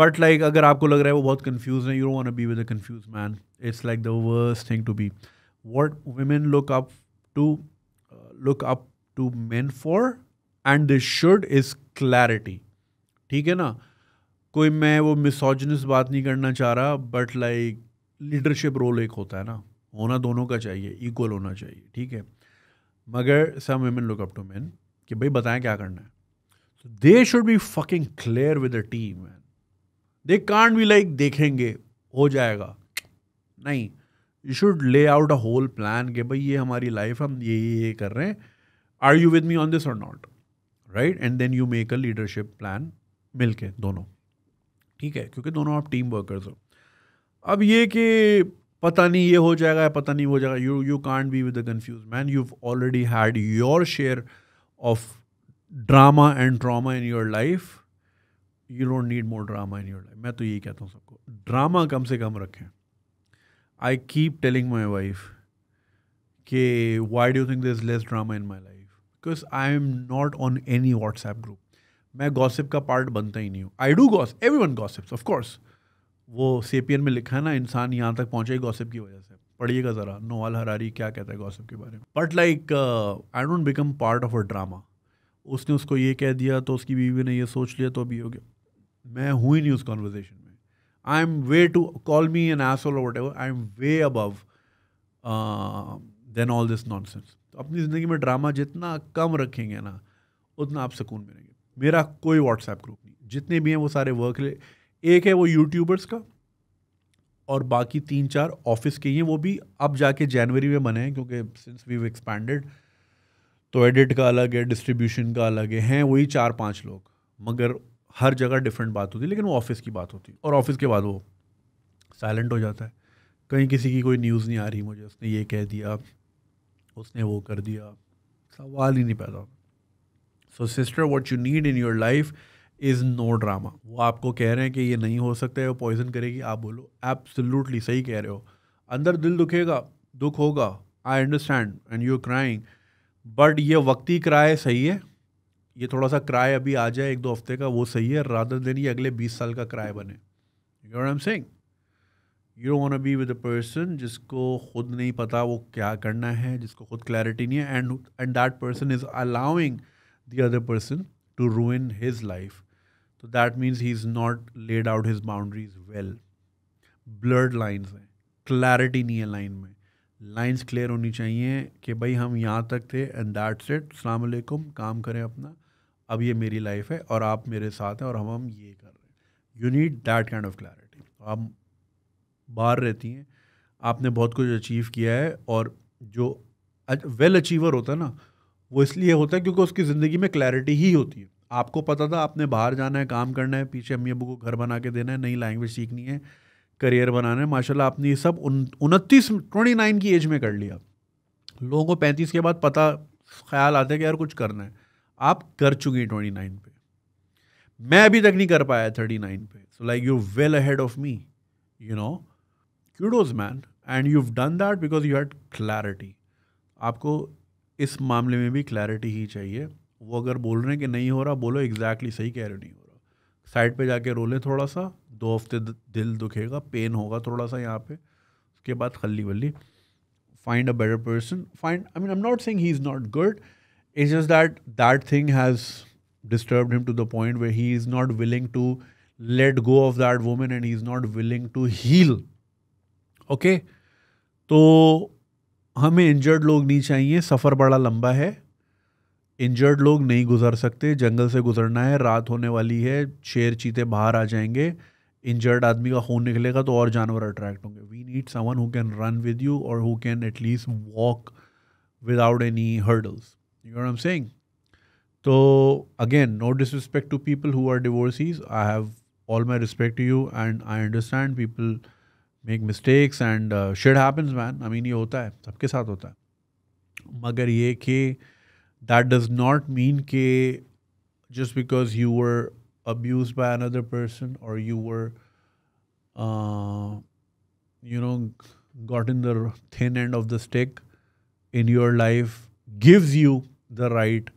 but like अगर आपको लग रहा है वो बहुत कन्फ्यूज है you don't want be with a confuse man it's like the worst thing to be what women look up to look up to man for and this should is clarity ठीक है ना कोई मैं वो मिसोजनिस बात नहीं करना चाह रहा बट लाइक लीडरशिप रोल एक होता है ना होना दोनों का चाहिए इक्वल होना चाहिए ठीक है मगर some women look up to man कि भाई बताएं क्या करना है they should be fucking clear with a team man they can't be like देखेंगे हो जाएगा नहीं you should lay out a whole plan कि भाई ये हमारी लाइफ हम ये ये कर रहे हैं are you with me on this और not right and then you make a leadership plan मिल के दोनों ठीक है क्योंकि दोनों आप टीम वर्कर्स हो अब ये कि पता नहीं ये हो जाएगा पता नहीं हो जाएगा you you can be with a confuse man you already had your share of drama and drama in your life you don't need more drama in your life मैं तो यही कहता हूँ सबको ड्रामा कम से कम रखें I keep telling my wife के why do think this less drama in my life because I am not on any WhatsApp group मैं गॉसिप का पार्ट बनता ही नहीं हूँ I do goss everyone gossips of course वो Sapiens में लिखा है ना इंसान यहाँ तक पहुँचे गॉसिप की वजह से पढ़िएगा ज़रा नोवाल हरारी क्या कहता है गॉसिप के बारे में but like I don't become part of a drama उसने उसको ये कह दिया तो उसकी बीवी ने ये सोच लिया तो अभी हो गया मैं हूँ ही नहीं उस कॉन्वर्जेसन में I am way to call me an asshole whatever I am way above than all this nonsense अपनी ज़िंदगी में ड्रामा जितना कम रखेंगे ना उतना आप सुकून मिलेंगे मेरा कोई व्हाट्सएप ग्रुप नहीं जितने भी हैं वो सारे वर्क ले एक है वो यूट्यूबर्स का और बाकी तीन चार ऑफिस के ही हैं वो भी अब जाके जनवरी में बने हैं क्योंकि सिंस वी एक्सपैंडेड तो एडिट का अलग है डिस्ट्रीब्यूशन का अलग है हैं वही चार पाँच लोग मगर हर जगह डिफरेंट बात होती है लेकिन वो ऑफिस की बात होती है और ऑफिस के बाद वो साइलेंट हो जाता है कहीं किसी की कोई न्यूज़ नहीं आ रही मुझे उसने ये कह दिया उसने वो कर दिया सवाल ही नहीं पैदा होता so sister what you need in your life is no drama वो आपको कह रहे हैं कि ये नहीं हो सकता है वो पॉइजन करेगी आप बोलो एब्सोल्युटली सही कह रहे हो अंदर दिल दुखेगा दुख होगा I understand and you crying but ये वक्ती किराए सही है ये थोड़ा सा किराए अभी आ जाए एक दो हफ्ते का वो सही है रादर देन ये अगले बीस साल का किराए बने you am saying you want be with a person जिसको खुद नहीं पता वो क्या करना है जिसको खुद क्लैरिटी नहीं है and and that person is allowing the other person to ruin his life तो that means he is not laid out his boundaries well blurred lines हैं क्लैरिटी नहीं है लाइन में लाइन्स क्लियर होनी चाहिए कि भाई हम यहाँ तक थे एंड दैट्स इट अलैक्म काम करें अपना अब ये मेरी लाइफ है और आप मेरे साथ हैं और हम हम ये कर रहे हैं you need that kind of clarity आप बाहर रहती हैं आपने बहुत कुछ अचीव किया है और जो वेल अचीवर होता है ना वो इसलिए होता है क्योंकि उसकी ज़िंदगी में क्लैरिटी ही होती है आपको पता था आपने बाहर जाना है काम करना है पीछे अम्मी अबू को घर बना के देना है नई लैंग्वेज सीखनी है करियर बनाना है माशाल्लाह आपने ये सब उनतीस ट्वेंटी नाइन की एज में कर लिया लोगों को पैंतीस के बाद पता ख्याल आता है कि यार कुछ करना है आप कर चुकी ट्वेंटी नाइन पे मैं अभी तक नहीं कर पाया थर्टी नाइन पे so like you well ahead of me you know kudos man and you have done that because you had clarity आपको इस मामले में भी क्लैरिटी ही चाहिए वो अगर बोल रहे हैं कि नहीं हो रहा बोलो एग्जैक्टली exactly सही कह रहे नहीं हो रहा साइड पे जाके रोले थोड़ा सा दो हफ्ते दिल दुखेगा पेन होगा थोड़ा सा यहाँ पे उसके बाद खल्ली वल्ली find a better person find I mean I am not saying he is not good is just that that thing has disturb him to the point way he is not willing to let go of that women and he is not willing to heal okay तो हमें injured लोग नहीं चाहिए सफ़र बड़ा लंबा है injured लोग नहीं गुजर सकते जंगल से गुजरना है रात होने वाली है शेर चीते बाहर आ जाएंगे इंजर्ड आदमी का खून निकलेगा तो और जानवर अट्रैक्ट होंगे we need someone who can run with you और who can at least walk without any hurdles you are am saying तो again no disrespect to people who are divorcees I have all my respect to you and I understand people make mistakes and shit happens man I mean ये होता है सबके साथ होता है मगर ये कि दैट डज नॉट मीन के just because you were abuse by another person और you were you know got in the thin end of the stick in your life gives you the right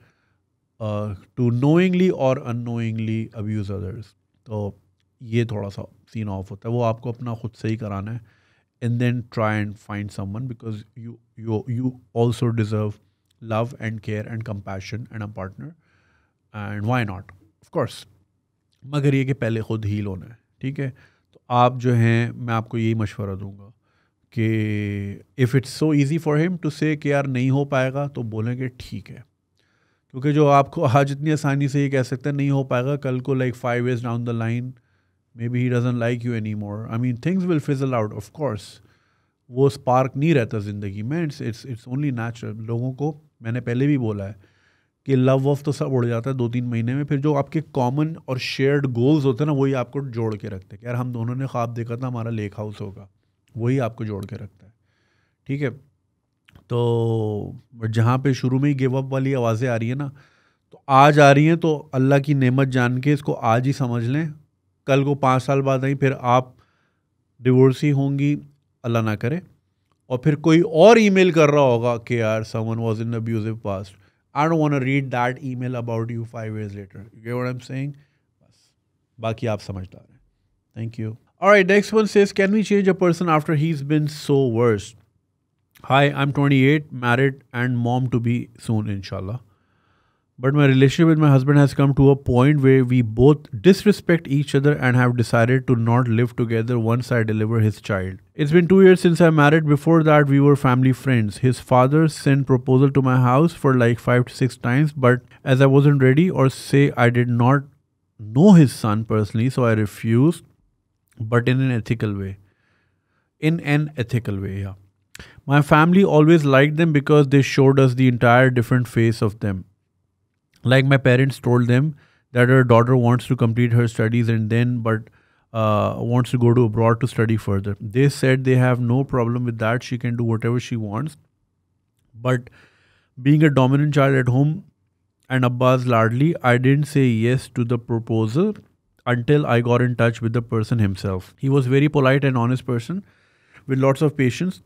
to knowingly और unknowingly abuse others तो ये थोड़ा सा scene of होता है वो आपको अपना खुद से ही कराना है and then try and find someone because you you you also deserve love and care and compassion and a partner and why not of course मगर ये कि पहले ख़ुद हील होना है ठीक है तो आप जो हैं मैं आपको यही मशवरा दूंगा कि if it's so easy for him to say कि यार नहीं हो पाएगा तो बोलेंगे ठीक है क्योंकि जो आपको आज इतनी आसानी से ये कह सकते हैं नहीं हो पाएगा कल को like five years down the line maybe he doesn't like you any more I mean things will fizzle out of course वो स्पार्क नहीं रहता ज़िंदगी में it's it's it's only natural लोगों को मैंने पहले भी बोला है कि लव वफ तो सब उड़ जाता है दो तीन महीने में फिर जो आपके कॉमन और शेयर्ड गोल्स होते हैं ना वही आपको जोड़ के रखते हैं यार हम दोनों ने ख्वाब देखा था हमारा लेक हाउस होगा वही आपको जोड़ के रखता है ठीक है तो बट जहाँ पे शुरू में ही गिव अप वाली आवाज़ें आ रही है ना तो आज आ रही हैं तो अल्लाह की नेमत जान के इसको आज ही समझ लें कल को पाँच साल बाद नहीं फिर आप डिवोर्सी होंगी अल्लाह ना करे और फिर कोई और ईमेल कर रहा होगा कि यार someone was in abusive past I don't want read that email about you five years later you I am saying बस बाकी आप समझदार हैं thank you alright next one says can we change a person after he is been so worst am twenty 28, married and mom to be soon inshallah. But my relationship with my husband has come to a point where we both disrespect each other and have decided to not live together once I deliver his child. It's been two years since I married. Before that, we were family friends. His father sent proposal to my house for like five to six times, but as I wasn't ready or say I did not know his son personally, so I refused, but in an ethical way. In an ethical way, yeah. My family always liked them because they showed us the entire different face of them like my parents told them that her daughter wants to complete her studies and then but uh, wants to go to abroad to study further they said they have no problem with that she can do whatever she wants but being a dominant child at home and abbas largely i didn't say yes to the proposal until i got in touch with the person himself he was very polite and honest person with lots of patience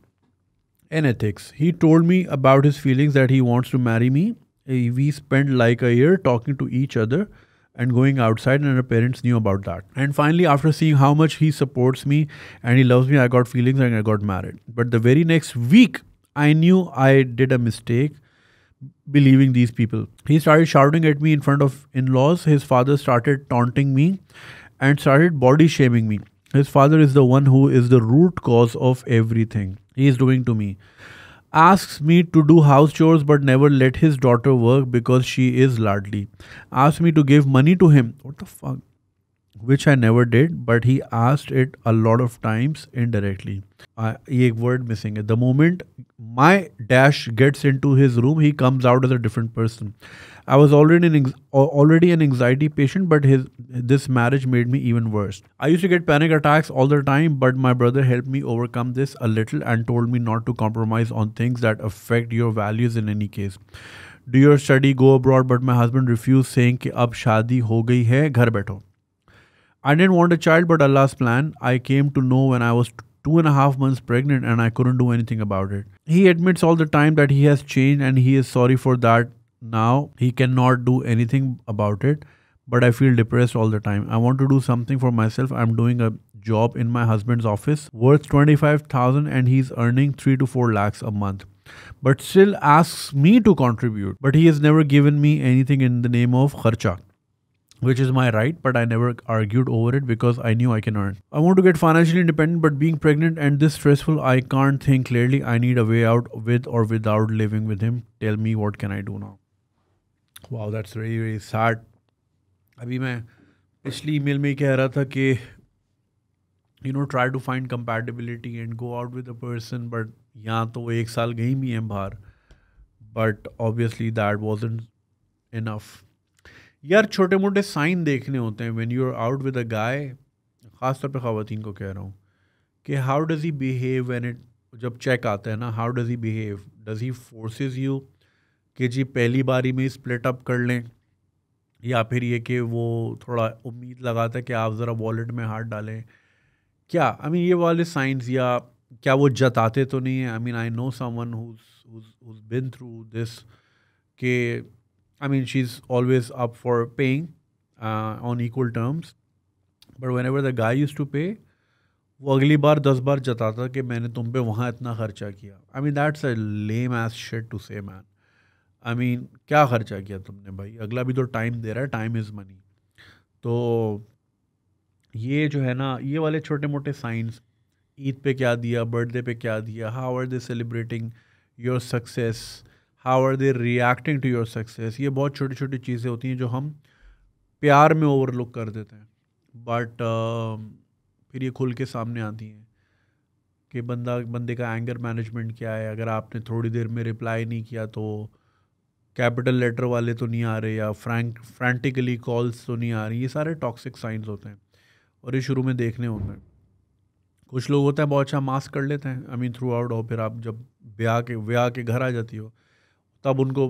and ethics he told me about his feelings that he wants to marry me we spent like a year talking to each other and going outside and her parents knew about that and finally after seeing how much he supports me and he loves me i got feelings and i got married but the very next week i knew i did a mistake believing these people he started shouting at me in front of in-laws his father started taunting me and started body shaming me his father is the one who is the root cause of everything he is doing to me asks me to do house chores but never let his daughter work because she is largely asks me to give money to him what the fuck which i never did but he asked it a lot of times indirectly uh, a word missing the moment my dash gets into his room he comes out as a different person I was already an already an anxiety patient, but his this marriage made me even worse. I used to get panic attacks all the time, but my brother helped me overcome this a little and told me not to compromise on things that affect your values in any case. Do your study, go abroad, but my husband refused, saying कि अब शादी हो गई है घर बैठो. I didn't want a child, but Allah's plan. I came to know when I was two and a half months pregnant and I couldn't do anything about it. He admits all the time that he has changed and he is sorry for that now he cannot do anything about it but i feel depressed all the time i want to do something for myself i'm doing a job in my husband's office worth 25000 and he's earning 3 to 4 lakhs a month but still asks me to contribute but he has never given me anything in the name of kharcha which is my right, but I never argued over it because I knew I can earn. I want to get financially independent, but being pregnant and this stressful, I can't think clearly. I need a way out with or without living with him. Tell me what can I do now. वाह that's very very sad अभी मैं पिछली ईमेल में कह रहा था कि you know try to find compatibility and go out with a person but यहाँ तो वो एक साल गई भी हैं बाहर but obviously that was enough यार छोटे मोटे साइन देखने होते हैं when you are out with a guy ख़ासतौर पर ख़वान को कह रहा हूँ कि how does he behave van it जब चेक आता है ना how does he behave does he forces you कि जी पहली बारी में स्प्लिट अप कर लें या फिर ये कि वो थोड़ा उम्मीद लगाता है कि आप ज़रा वॉलेट में हाथ डालें क्या आई I मीन mean, ये वाले साइंस या क्या वो जताते तो नहीं है I mean I know someone been through this के I mean she is always up for paying on equal terms but whenever the guy used to pay वो अगली बार दस बार जताता कि मैंने तुम पे वहाँ इतना खर्चा किया I mean that's a lame ashamed to say man I I mean mean, क्या खर्चा किया तुमने भाई अगला भी तो टाइम दे रहा है टाइम इज़ मनी तो ये जो है ना ये वाले छोटे मोटे साइंस ईद पे क्या दिया बर्थडे पे क्या दिया how are they celebrating your success how are they reacting to your success ये बहुत छोटी छोटी चीज़ें होती हैं जो हम प्यार में ओवरलुक कर देते हैं बट uh, um, फिर ये खुल के सामने आती हैं कि बंदा बंदे का एंगर मैनेजमेंट क्या है अगर आपने थोड़ी देर में रिप्लाई नहीं किया तो कैपिटल लेटर वाले तो नहीं आ रहे या फ्रैंक फ्रेंटिकली कॉल्स तो नहीं आ रही ये सारे टॉक्सिक साइंस होते हैं और ये शुरू में देखने होते हैं कुछ लोग होते हैं बहुत अच्छा मास्क कर लेते हैं आई मीन थ्रू आउट हो फिर आप जब ब्याह के ब्याह के घर आ जाती हो तब उनको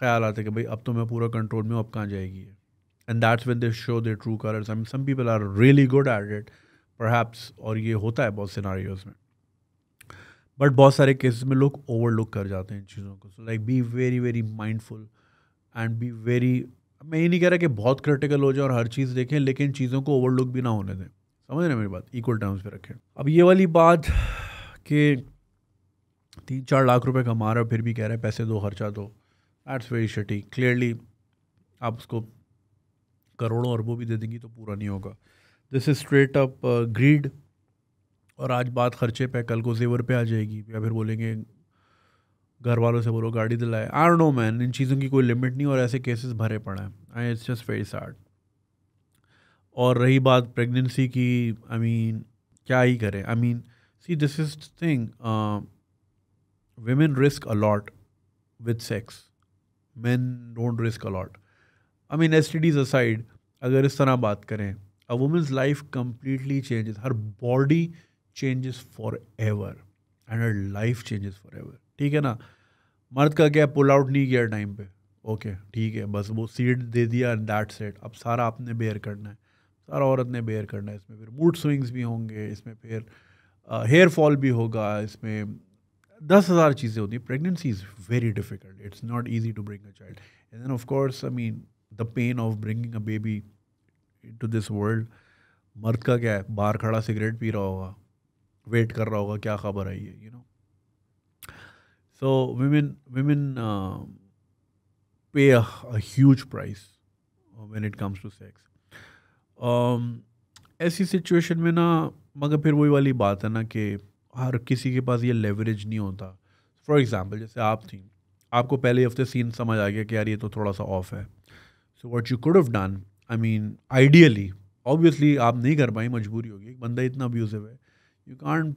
ख्याल आता है कि भाई अब तो मैं पूरा कंट्रोल में हूँ अब कहाँ जाएगी and that's when they show their true colours I mean some people are really good at it पर और ये होता है बहुत सिनारी में बट बहुत सारे केसेस में लोग ओवरलुक कर जाते हैं इन चीज़ों को so like be very very mindful and be very मैं ये नहीं कह रहा कि बहुत क्रिटिकल हो जाए और हर चीज़ देखें लेकिन चीज़ों को ओवरलुक भी ना होने दें समझ रहे मेरी बात इक्वल टर्म्स पे रखें अब ये वाली बात कि तीन चार लाख रुपए कमा रहे हो फिर भी कह रहे हैं पैसे दो खर्चा दो एट्स वेरी शटी क्लियरली आप उसको करोड़ों अरबों भी दे देंगी तो पूरा नहीं होगा this is straight up greed और आज बात खर्चे पे कल को जेवर पे आ जाएगी या फिर बोलेंगे घर वालों से बोलो गाड़ी दिलाए आर नो मैन इन चीज़ों की कोई लिमिट नहीं और ऐसे केसेस भरे पड़े हैं I it's just very sad और रही बात प्रेगनेंसी की आई I मीन mean, क्या ही करें I mean see this is thing women risk a lot with sex man don't risk a lot I mean S T Ds aside अगर इस तरह बात करें a woman's life completely changes her body changes forever and her life changes forever ठीक है ना मर्द का क्या पुल आउट नहीं किया टाइम पे ओके ठीक है बस वो सीट दे दिया एंड दैट सेट अब सारा आपने बेयर करना है सारा औरत ने बेयर करना है इसमें फिर मूड स्विंग्स भी होंगे इसमें फिर हेयर फॉल भी होगा इसमें दस हज़ार चीज़ें होती हैं pregnancy is very difficult it's not easy to bring a child and then of course I mean the pain of bringing a baby to this world मर्द का क्या है बाहर खड़ा सिगरेट पी रहा होगा वेट कर रहा होगा क्या खबर आई है you know so women women pay huge price when it comes to sex ऐसी सिचुएशन में ना मगर फिर वही वाली बात है ना कि हर किसी के पास ये लेवरेज नहीं होता फॉर एग्ज़ाम्पल जैसे आप थी आपको पहले हफ्ते सीन समझ आ गया कि यार ये तो थोड़ा सा ऑफ है so what you could have done I mean ideally obviously आप नहीं कर पाई मजबूरी होगी एक बंदा इतना अब्यूज़िव है you can't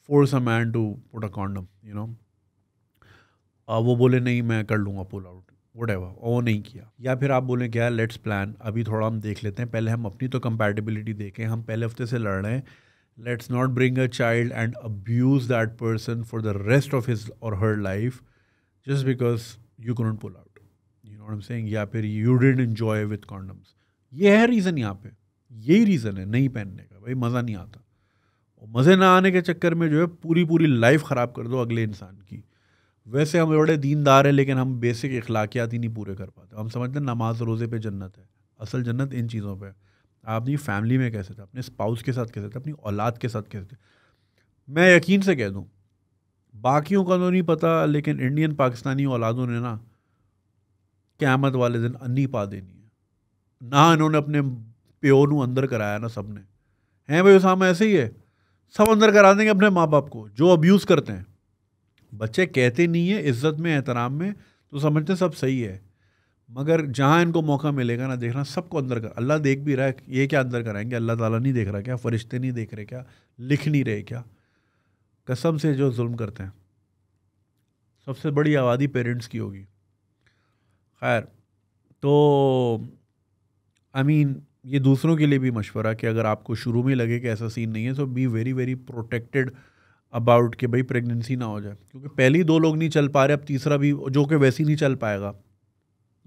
force a man to put a condom you know वो बोले नहीं मैं कर लूँगा पुल आउट वट एवर वो नहीं किया या फिर आप बोलें क्या लेट्स प्लान अभी थोड़ा हम देख लेते हैं पहले हम अपनी तो कंपेटेबिलिटी देखें हम पहले हफ्ते से लड़ रहे हैं let's not bring a child and abuse that person for the rest of his और her life just because you can't pull out you know am saying या फिर you did enjoy with condoms ये है reason यहाँ पे यही reason है नहीं पहनने का भाई मज़ा नहीं आता मज़े ना आने के चक्कर में जो है पूरी पूरी लाइफ ख़राब कर दो अगले इंसान की वैसे हम बड़े दीनदार हैं लेकिन हम बेसिक अखलाकियात ही नहीं पूरे कर पाते हम समझते हैं नमाज रोज़े पे जन्नत है असल जन्नत इन चीज़ों पे आप अपनी फैमिली में कैसे थे अपने स्पाउस के साथ कैसे थे अपनी औलाद के साथ कैसे थे मैं यकीन से कह दूँ बाकियों का तो नहीं पता लेकिन इंडियन पाकिस्तानी औलादों ने ना क्यामत वाले दिन अन्नी पा देनी है ना इन्होंने अपने प्यो अंदर कराया ना सब ने हैं भाई उस ऐसे ही है सब अंदर करा देंगे अपने माँ बाप को जो अब्यूज़ करते हैं बच्चे कहते नहीं है इज्जत में एहतराम में तो समझते हैं सब सही है मगर जहाँ इनको मौका मिलेगा ना देखना सबको अंदर कर अल्लाह देख भी रहा है ये क्या अंदर कराएंगे अल्लाह ताला नहीं देख रहा क्या फरिश्ते नहीं देख रहे क्या लिख नहीं रहे क्या कसम से जो जुल्म करते हैं सबसे बड़ी आबादी पेरेंट्स की होगी खैर तो आई I मीन mean, ये दूसरों के लिए भी मशवरा कि अगर आपको शुरू में लगे कि ऐसा सीन नहीं है तो be very very protected about कि भाई प्रेगनेंसी ना हो जाए क्योंकि पहली दो लोग नहीं चल पा रहे अब तीसरा भी जो कि वैसे ही नहीं चल पाएगा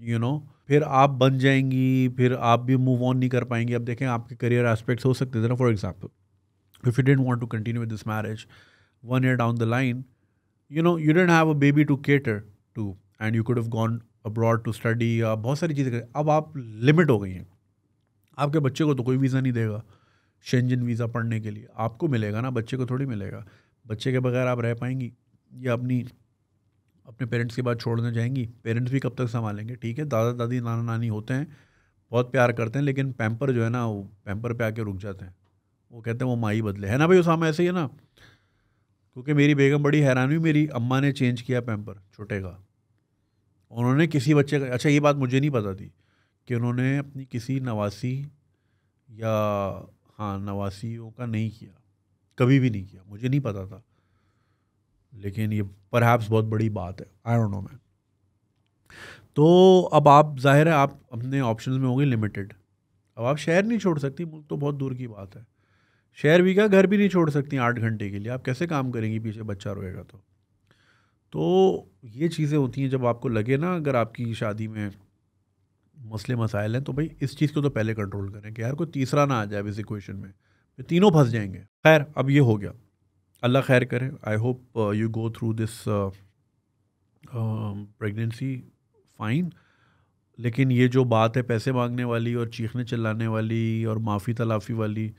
यू you नो know? फिर आप बन जाएंगी फिर आप भी मूव ऑन नहीं कर पाएंगी अब देखें आपके करियर एस्पेक्ट्स हो सकते थे ना for example if you don't want to continue with this marriage one year down the line you know you don't have a baby to cater to and you could have gone abroad to study बहुत सारी चीज़ें अब आप limit हो गई हैं आपके बच्चे को तो कोई वीज़ा नहीं देगा शेंजन वीज़ा पढ़ने के लिए आपको मिलेगा ना बच्चे को थोड़ी मिलेगा बच्चे के बगैर आप रह पाएंगी या अपनी अपने पेरेंट्स के बाद छोड़ने जाएंगी पेरेंट्स भी कब तक संभालेंगे ठीक है दादा दादी नाना नानी होते हैं बहुत प्यार करते हैं लेकिन पैम्पर जो है ना वो पैम्पर पे आके रुक जाते हैं वो कहते हैं वो माई बदले है ना भाई उस ऐसे ही है ना क्योंकि मेरी बेगम बड़ी हैरान हुई मेरी अम्मा ने चेंज किया पैम्पर छोटे का उन्होंने किसी बच्चे का अच्छा ये बात मुझे नहीं पता थी कि उन्होंने अपनी किसी नवासी या हाँ नवासियों का नहीं किया कभी भी नहीं किया मुझे नहीं पता था लेकिन ये परहैप्स बहुत बड़ी बात है आई डोंट नो मैन तो अब आप जाहिर है आप अपने ऑप्शन में होंगे लिमिटेड अब आप शहर नहीं छोड़ सकती मुल्क तो बहुत दूर की बात है शहर भी क्या घर भी नहीं छोड़ सकती आठ घंटे के लिए आप कैसे काम करेंगी पीछे बच्चा रोएगा तो तो ये चीज़ें होती हैं जब आपको लगे ना अगर आपकी शादी में मसले मसाइल हैं तो भाई इस चीज़ को तो पहले कंट्रोल करें कि यार कोई तीसरा ना आ जाए इस इक्वेशन में तो तीनों फंस जाएंगे खैर अब ये हो गया अल्लाह खैर करे I hope you go through this pregnancy fine लेकिन ये जो बात है पैसे मांगने वाली और चीखने चिल्लाने वाली और माफ़ी तलाफ़ी वाली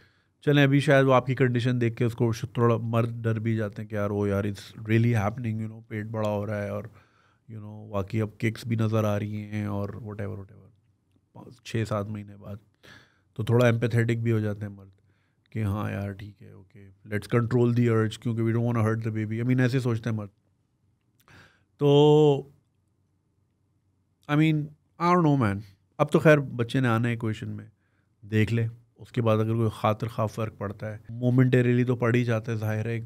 चलें अभी शायद वो आपकी कंडीशन देख के उसको थोड़ा मर्द डर भी जाते हैं कि यार ओ यार it's really happening you know पेट बड़ा हो रहा है और यू नो वाकई अब किक्स भी नज़र आ रही हैं और वट एवर वट एवर छः सात महीने बाद तो थोड़ा एम्पेथेटिक भी हो जाते हैं मर्द कि हाँ यार ठीक है okay let's control the urge क्योंकि we don't want hurt the baby I mean ऐसे सोचते हैं मर्द तो I mean are no man अब तो खैर बच्चे ने आना है क्वेश्चन में देख ले उसके बाद अगर कोई खातर खा फ़र्क पड़ता है मोमेंटेरली तो पड़ ही जाता है ज़ाहिर है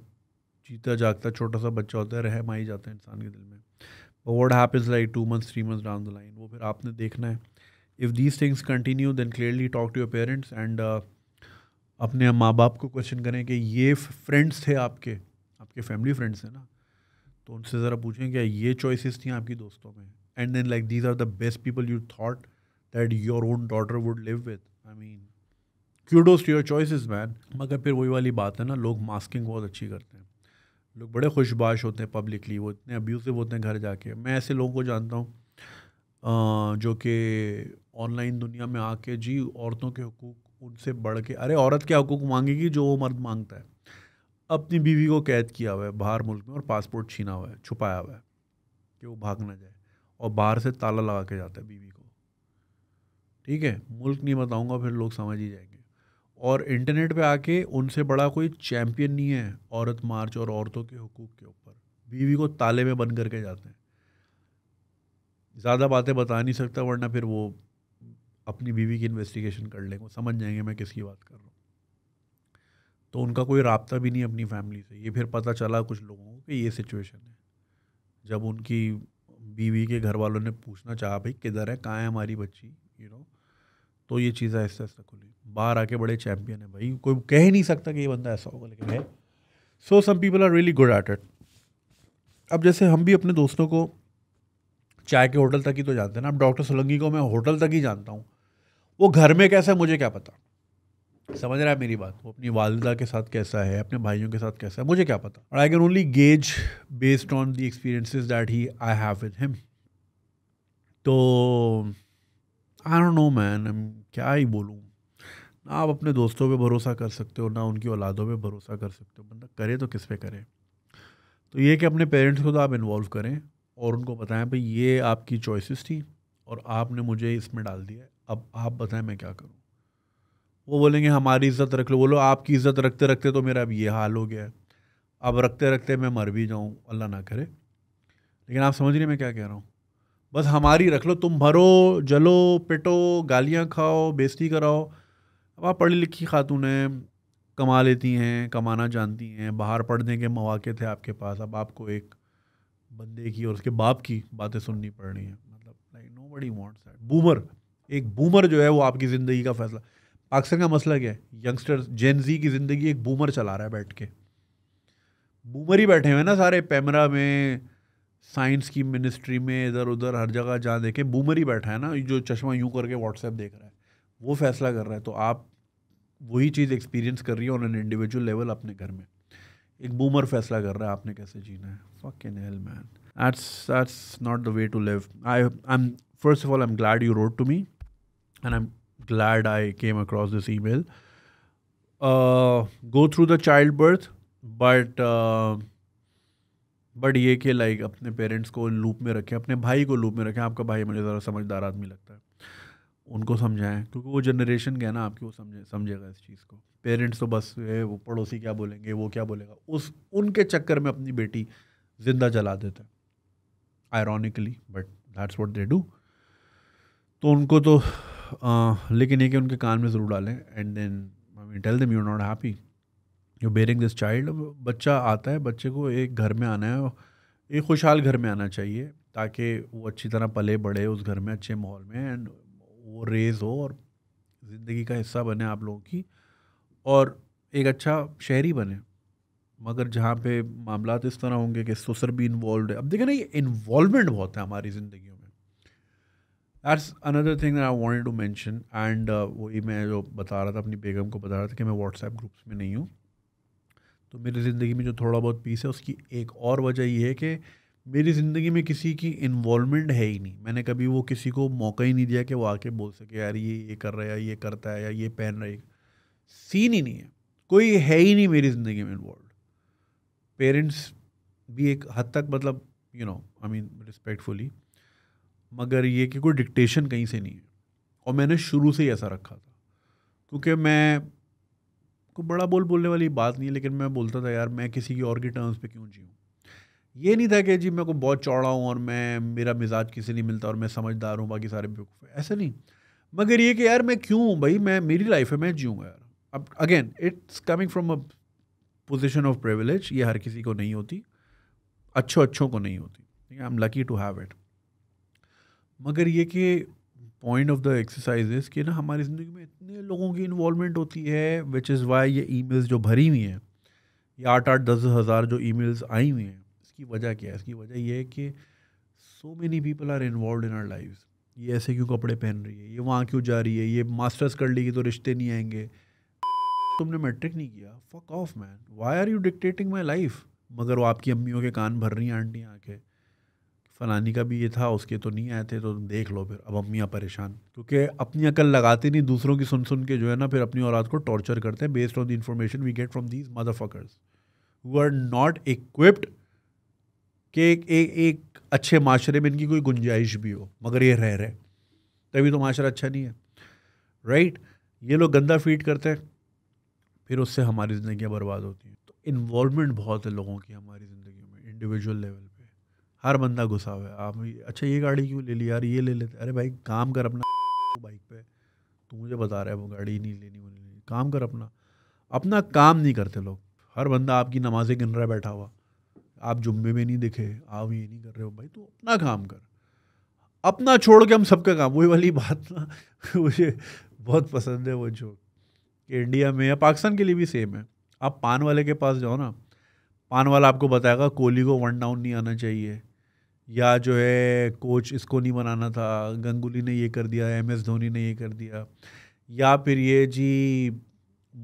जीता जागता छोटा सा बच्चा होता है रहम ही जाता है इंसान के दिल में what happens like two months three months down the line वो फिर आपने देखना है if these things continue clearly clearly talk to parents parents and uh, अपने माँ बाप को क्वेश्चन करें कि ये फ्रेंड्स थे आपके आपके फैमिली फ्रेंड्स हैं ना तो उनसे ज़रा पूछें क्या ये चॉइसेस थी आपकी दोस्तों में and then like these are the best people you thought that your own daughter would live with I mean kudos to your choices man मगर फिर वही वाली बात है ना लोग मास्किंग बहुत अच्छी करते हैं लोग बड़े खुशबाश होते हैं पब्लिकली वो इतने अब्यूसिव होते हैं घर जाके मैं ऐसे लोगों को जानता हूँ जो कि ऑनलाइन दुनिया में आके जी औरतों के हकूक उनसे बढ़ के अरे औरत के हकूक मांगेगी जो वो मर्द मांगता है अपनी बीवी को कैद किया हुआ है बाहर मुल्क में और पासपोर्ट छीना हुआ है छुपाया हुआ है कि वो भाग ना जाए और बाहर से ताला लगा के जाता है बीवी को ठीक है मुल्क नहीं बताऊँगा फिर लोग समझ ही जाएंगे और इंटरनेट पे आके उनसे बड़ा कोई चैम्पियन नहीं है औरत मार्च और औरतों के हकूक़ के ऊपर बीवी को ताले में बंद करके जाते हैं ज़्यादा बातें बता नहीं सकता वरना फिर वो अपनी बीवी की इन्वेस्टिगेशन कर लेंगे समझ जाएंगे मैं किसकी बात कर रहा हूँ तो उनका कोई रबता भी नहीं अपनी फैमिली से ये फिर पता चला कुछ लोगों को कि ये सिचुएशन है जब उनकी बीवी के घर वालों ने पूछना चाहा भाई किधर है कहाँ है हमारी बच्ची यू you नो know? तो ये चीज़ें ऐसे ऐसे खुली बाहर आके बड़े चैम्पियन है भाई कोई कह ही नहीं सकता कि ये बंदा ऐसा होगा लेकिन है so some people are really good at it अब जैसे हम भी अपने दोस्तों को चाय के होटल तक ही तो जानते हैं ना अब डॉक्टर सोलंगी को मैं होटल तक ही जानता हूँ वो घर में कैसा है मुझे क्या पता समझ रहा है मेरी बात वो अपनी वालदा के साथ कैसा है अपने भाइयों के साथ कैसा है मुझे क्या पता और I can only gauge based on the experiences that he I have with him तो आई डोंट नो मैन क्या ही बोलूँ ना आप अपने दोस्तों पे भरोसा कर सकते हो ना उनकी औलादों पे भरोसा कर सकते हो बंदा करे तो किस पे करे तो ये कि अपने पेरेंट्स को तो आप इन्वॉल्व करें और उनको बताएं भाई ये आपकी चॉइसेस थी और आपने मुझे इसमें डाल दिया अब आप बताएं मैं क्या करूँ वो बोलेंगे हमारी इज्जत रख लो बोलो आपकी इज्जत रखते रखते तो मेरा अब ये हाल हो गया है अब रखते रखते मैं मर भी जाऊँ अल्लाह ना करे लेकिन आप समझ रहे मैं क्या कह रहा हूँ बस हमारी रख लो तुम भरो जलो पिटो गालियाँ खाओ बेस्ती कराओ अब आप पढ़ी लिखी खातून हैं कमा लेती हैं कमाना जानती हैं बाहर पढ़ने के मौाक़े थे आपके पास अब आपको एक बंदे की और उसके बाप की बातें सुननी पड़ रही हैं मतलब like nobody wants that boomer एक बूमर जो है वो आपकी ज़िंदगी का फैसला पाकिस्तान का मसला क्या है यंगस्टर जेन जी की ज़िंदगी एक बूमर चला रहा है बैठ के बूमर ही बैठे हुए हैं ना सारे पैमरा में साइंस की मिनिस्ट्री में इधर उधर हर जगह जहाँ देखे बूमर ही बैठा है ना जो चश्मा यूँ करके व्हाट्सएप देख रहा है वो फैसला कर रहा है तो आप वही चीज़ एक्सपीरियंस कर रही है ऑन एन इंडिविजुअल लेवल अपने घर में एक बूमर फैसला कर रहा है आपने कैसे जीना है fuck an hell man not the way to live I I am first of all I am glad you wrote to me and I'm glad I came across this email. Uh, go through the childbirth, but uh, but ये कि like अपने parents को loop में रखें अपने भाई को loop में रखें आपका भाई मुझे ज़रा समझदार आदमी लगता है उनको समझाएं क्योंकि वो जनरेशन क्या है ना आपकी वो समझे समझेगा इस चीज़ को पेरेंट्स तो बस है वो पड़ोसी क्या बोलेंगे वो क्या बोलेगा उस उनके चक्कर में अपनी बेटी ज़िंदा जला देते हैं ironically but that's what they do तो उनको तो लेकिन ये कि उनके कान में ज़रूर डालें and then I mean tell them you not happy you bearing this child बच्चा आता है बच्चे को एक घर में आना है एक खुशहाल घर में आना चाहिए ताकि वो अच्छी तरह पले बढ़े उस घर में अच्छे माहौल में एंड वो रेज हो और ज़िंदगी का हिस्सा बने आप लोगों की और एक अच्छा शहरी बने मगर जहाँ पे मामला इस तरह होंगे कि सुसर तो भी इन्वॉल्व है अब देखिए ना ये इन्वॉल्वमेंट बहुत है हमारी ज़िंदगी that's another thing I want to mention and वही मैं जो बता रहा था अपनी बेगम को बता रहा था कि मैं व्हाट्सएप ग्रुप्स में नहीं हूँ तो मेरी ज़िंदगी में जो थोड़ा बहुत पीस है उसकी एक और वजह ये है कि मेरी ज़िंदगी में किसी की इन्वॉलमेंट है ही नहीं मैंने कभी वो किसी को मौका ही नहीं दिया कि वो आके बोल सके यार ये ये कर रहा है ये करता है या ये पहन रही सीन ही नहीं है कोई है ही नहीं मेरी ज़िंदगी में इन्वॉल्व पेरेंट्स भी एक हद तक मतलब you know I mean respectfully मगर ये कि कोई डिक्टेशन कहीं से नहीं है और मैंने शुरू से ही ऐसा रखा था क्योंकि मैं को बड़ा बोल बोलने वाली बात नहीं है लेकिन मैं बोलता था यार मैं किसी की और की टर्म्स पे क्यों जीऊँ ये नहीं था कि जी मैं को बहुत चौड़ा हूँ और मैं मेरा मिजाज किसी नहीं मिलता और मैं समझदार हूँ बाकी सारे बेवकूफ़ ऐसा नहीं मगर ये कि यार मैं क्यों हूँ भाई मैं मेरी लाइफ है मैं जीऊँगा यार अब again it's coming from a position of privilege ये हर किसी को नहीं होती अच्छों अच्छों को नहीं होती I am lucky to have it मगर ये कि पॉइंट ऑफ द एक्सरसाइज कि ना हमारी ज़िंदगी में इतने लोगों की इन्वॉलमेंट होती है विच इज़ वाई ये ई जो भरी हुई हैं ये आठ आठ दस हज़ार जो ई आई हुई हैं इसकी वजह क्या है इसकी वजह यह है कि so many people are involve in our life ये ऐसे क्यों कपड़े पहन रही है ये वहाँ क्यों जा रही है ये मास्टर्स कर लेगी तो रिश्ते नहीं आएंगे तुमने मैट्रिक नहीं किया fuck off man why are you dictating my life मगर वो आपकी अम्मियों के कान भर रही हैं आंटियाँ आके फलानी का भी ये था उसके तो नहीं आए थे तो तुम देख लो फिर अब अम्मियाँ परेशान क्योंकि अपनी अकल लगाते नहीं दूसरों की सुन सुन के जो है ना फिर अपनी औलाद को टॉर्चर करते हैं based on the information we get from these motherfuckers who are not equipped के एक, एक, एक अच्छे माशरे में इनकी कोई गुंजाइश भी हो मगर ये रह रहे तभी तो माशरा अच्छा नहीं है राइट ये लोग गंदा फीड करते हैं फिर उससे हमारी ज़िंदियाँ बर्बाद होती हैं तो इन्वॉलमेंट बहुत है लोगों की हमारी ज़िंदगी में इंडिविजुअल लेवल हर बंदा गुस्सा हुआ है आप अच्छा ये गाड़ी क्यों ले ली यार ये ले लेते अरे भाई काम कर अपना बाइक पे तू मुझे बता रहा है वो गाड़ी नहीं लेनी वो नहीं लेनी काम कर अपना अपना काम नहीं करते लोग हर बंदा आपकी नमाजें गिन रहा है बैठा हुआ आप जुम्मे में नहीं दिखे आप ये नहीं कर रहे हो भाई तू अपना काम कर अपना छोड़ के हम सबका काम वही वाली बात ना मुझे बहुत पसंद है वो जो कि इंडिया में या पाकिस्तान के लिए भी सेम है आप पान वाले के पास जाओ ना पान वाला आपको बताएगा कोहली को वन डाउन नहीं आना चाहिए या जो है कोच इसको नहीं बनाना था गंगुली ने ये कर दिया एम एस धोनी ने ये कर दिया या फिर ये जी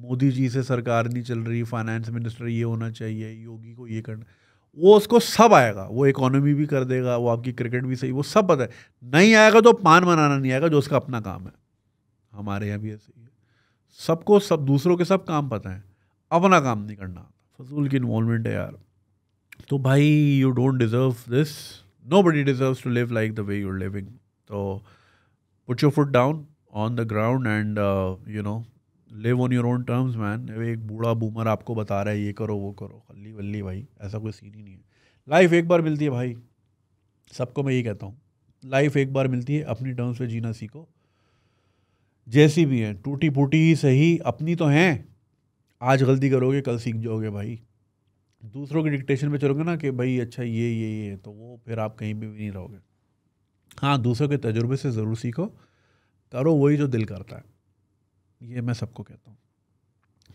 मोदी जी से सरकार नहीं चल रही फाइनेंस मिनिस्टर ये होना चाहिए योगी को ये करना वो उसको सब आएगा वो इकोनॉमी भी कर देगा वो आपकी क्रिकेट भी सही वो सब पता है नहीं आएगा तो पान बनाना नहीं आएगा जो उसका अपना काम है हमारे यहाँ भी ऐसे ही है सबको सब दूसरों के सब काम पता है अपना काम नहीं करना फजूल की इन्वॉलमेंट है यार तो भाई you don't deserve this nobody to to live like the way you're living तो put you foot down on the ground and you know live on your own terms man एक बूढ़ा boomer आपको बता रहा है ये करो वो करो खल्ली वल्ली भाई ऐसा कोई सीन ही नहीं है लाइफ एक बार मिलती है भाई सबको मैं यही कहता हूँ लाइफ एक बार मिलती है अपनी टर्म्स पे जीना सीखो जैसी भी हैं टूटी फूटी ही सही अपनी तो हैं आज गलती करोगे कल सीख जाओगे भाई दूसरों के डिक्टेशन पे चलोगे ना कि भाई अच्छा ये ये ये तो वो फिर आप कहीं भी नहीं रहोगे हाँ दूसरों के तजुर्बे से ज़रूर सीखो करो वही जो दिल करता है ये मैं सबको कहता हूँ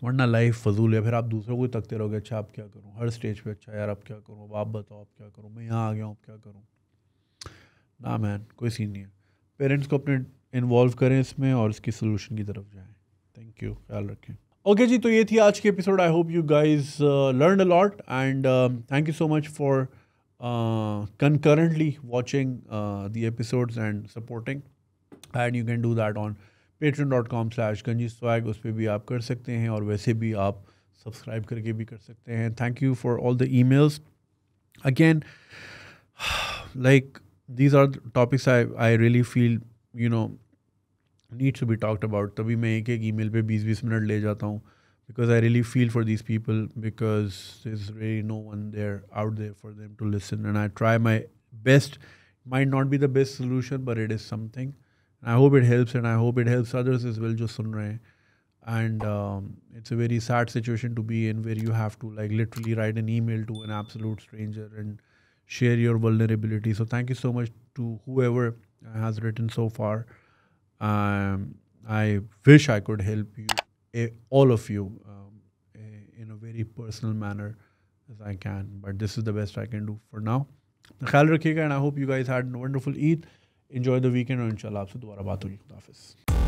वरना लाइफ फजूल है फिर आप दूसरों को तकते रहोगे अच्छा आप क्या करूँ हर स्टेज पे अच्छा यार आप क्या करूँ अब आप बताओ आप क्या करूँ मैं यहाँ आ गया हूँ क्या करूँ ना मैन कोई सीन नहीं है पेरेंट्स को अपने इन्वॉल्व करें इसमें और इसकी सोल्यूशन की तरफ जाएँ थैंक यू ख्याल रखें ओके okay जी तो ये थी आज के episode I hope you guys learn a lot and thank you so much for watching the episodes and supporting and you can do that on Patreon dot com slash Ganji swag उस पर भी आप कर सकते हैं और वैसे भी आप सब्सक्राइब करके भी कर सकते हैं thank you for all the emails again like these are topics I I really feel you know needs to be talked about तभी मैं एक एक ईमेल पे बीस बीस मिनट ले जाता हूँ because I really feel for this people because is really no one there out there for them to listen and I try my best might not be the best solution but it is something I hope it helps and I hope it helps others as well जो सुन रहे हैं and um, it's a very sad situation to be in where you have to like literally write an email to an absolute stranger and share your vulnerability so thank you so much to whoever has written so far um, I wish I could help you, eh, all of you, um, eh, in a very personal manner as I can. But this is the best I can do for now. ख्याल रखिएगा and I hope you guys had wonderful Eid enjoy the weekend और इंशाल्लाह आपसे दोबारा बात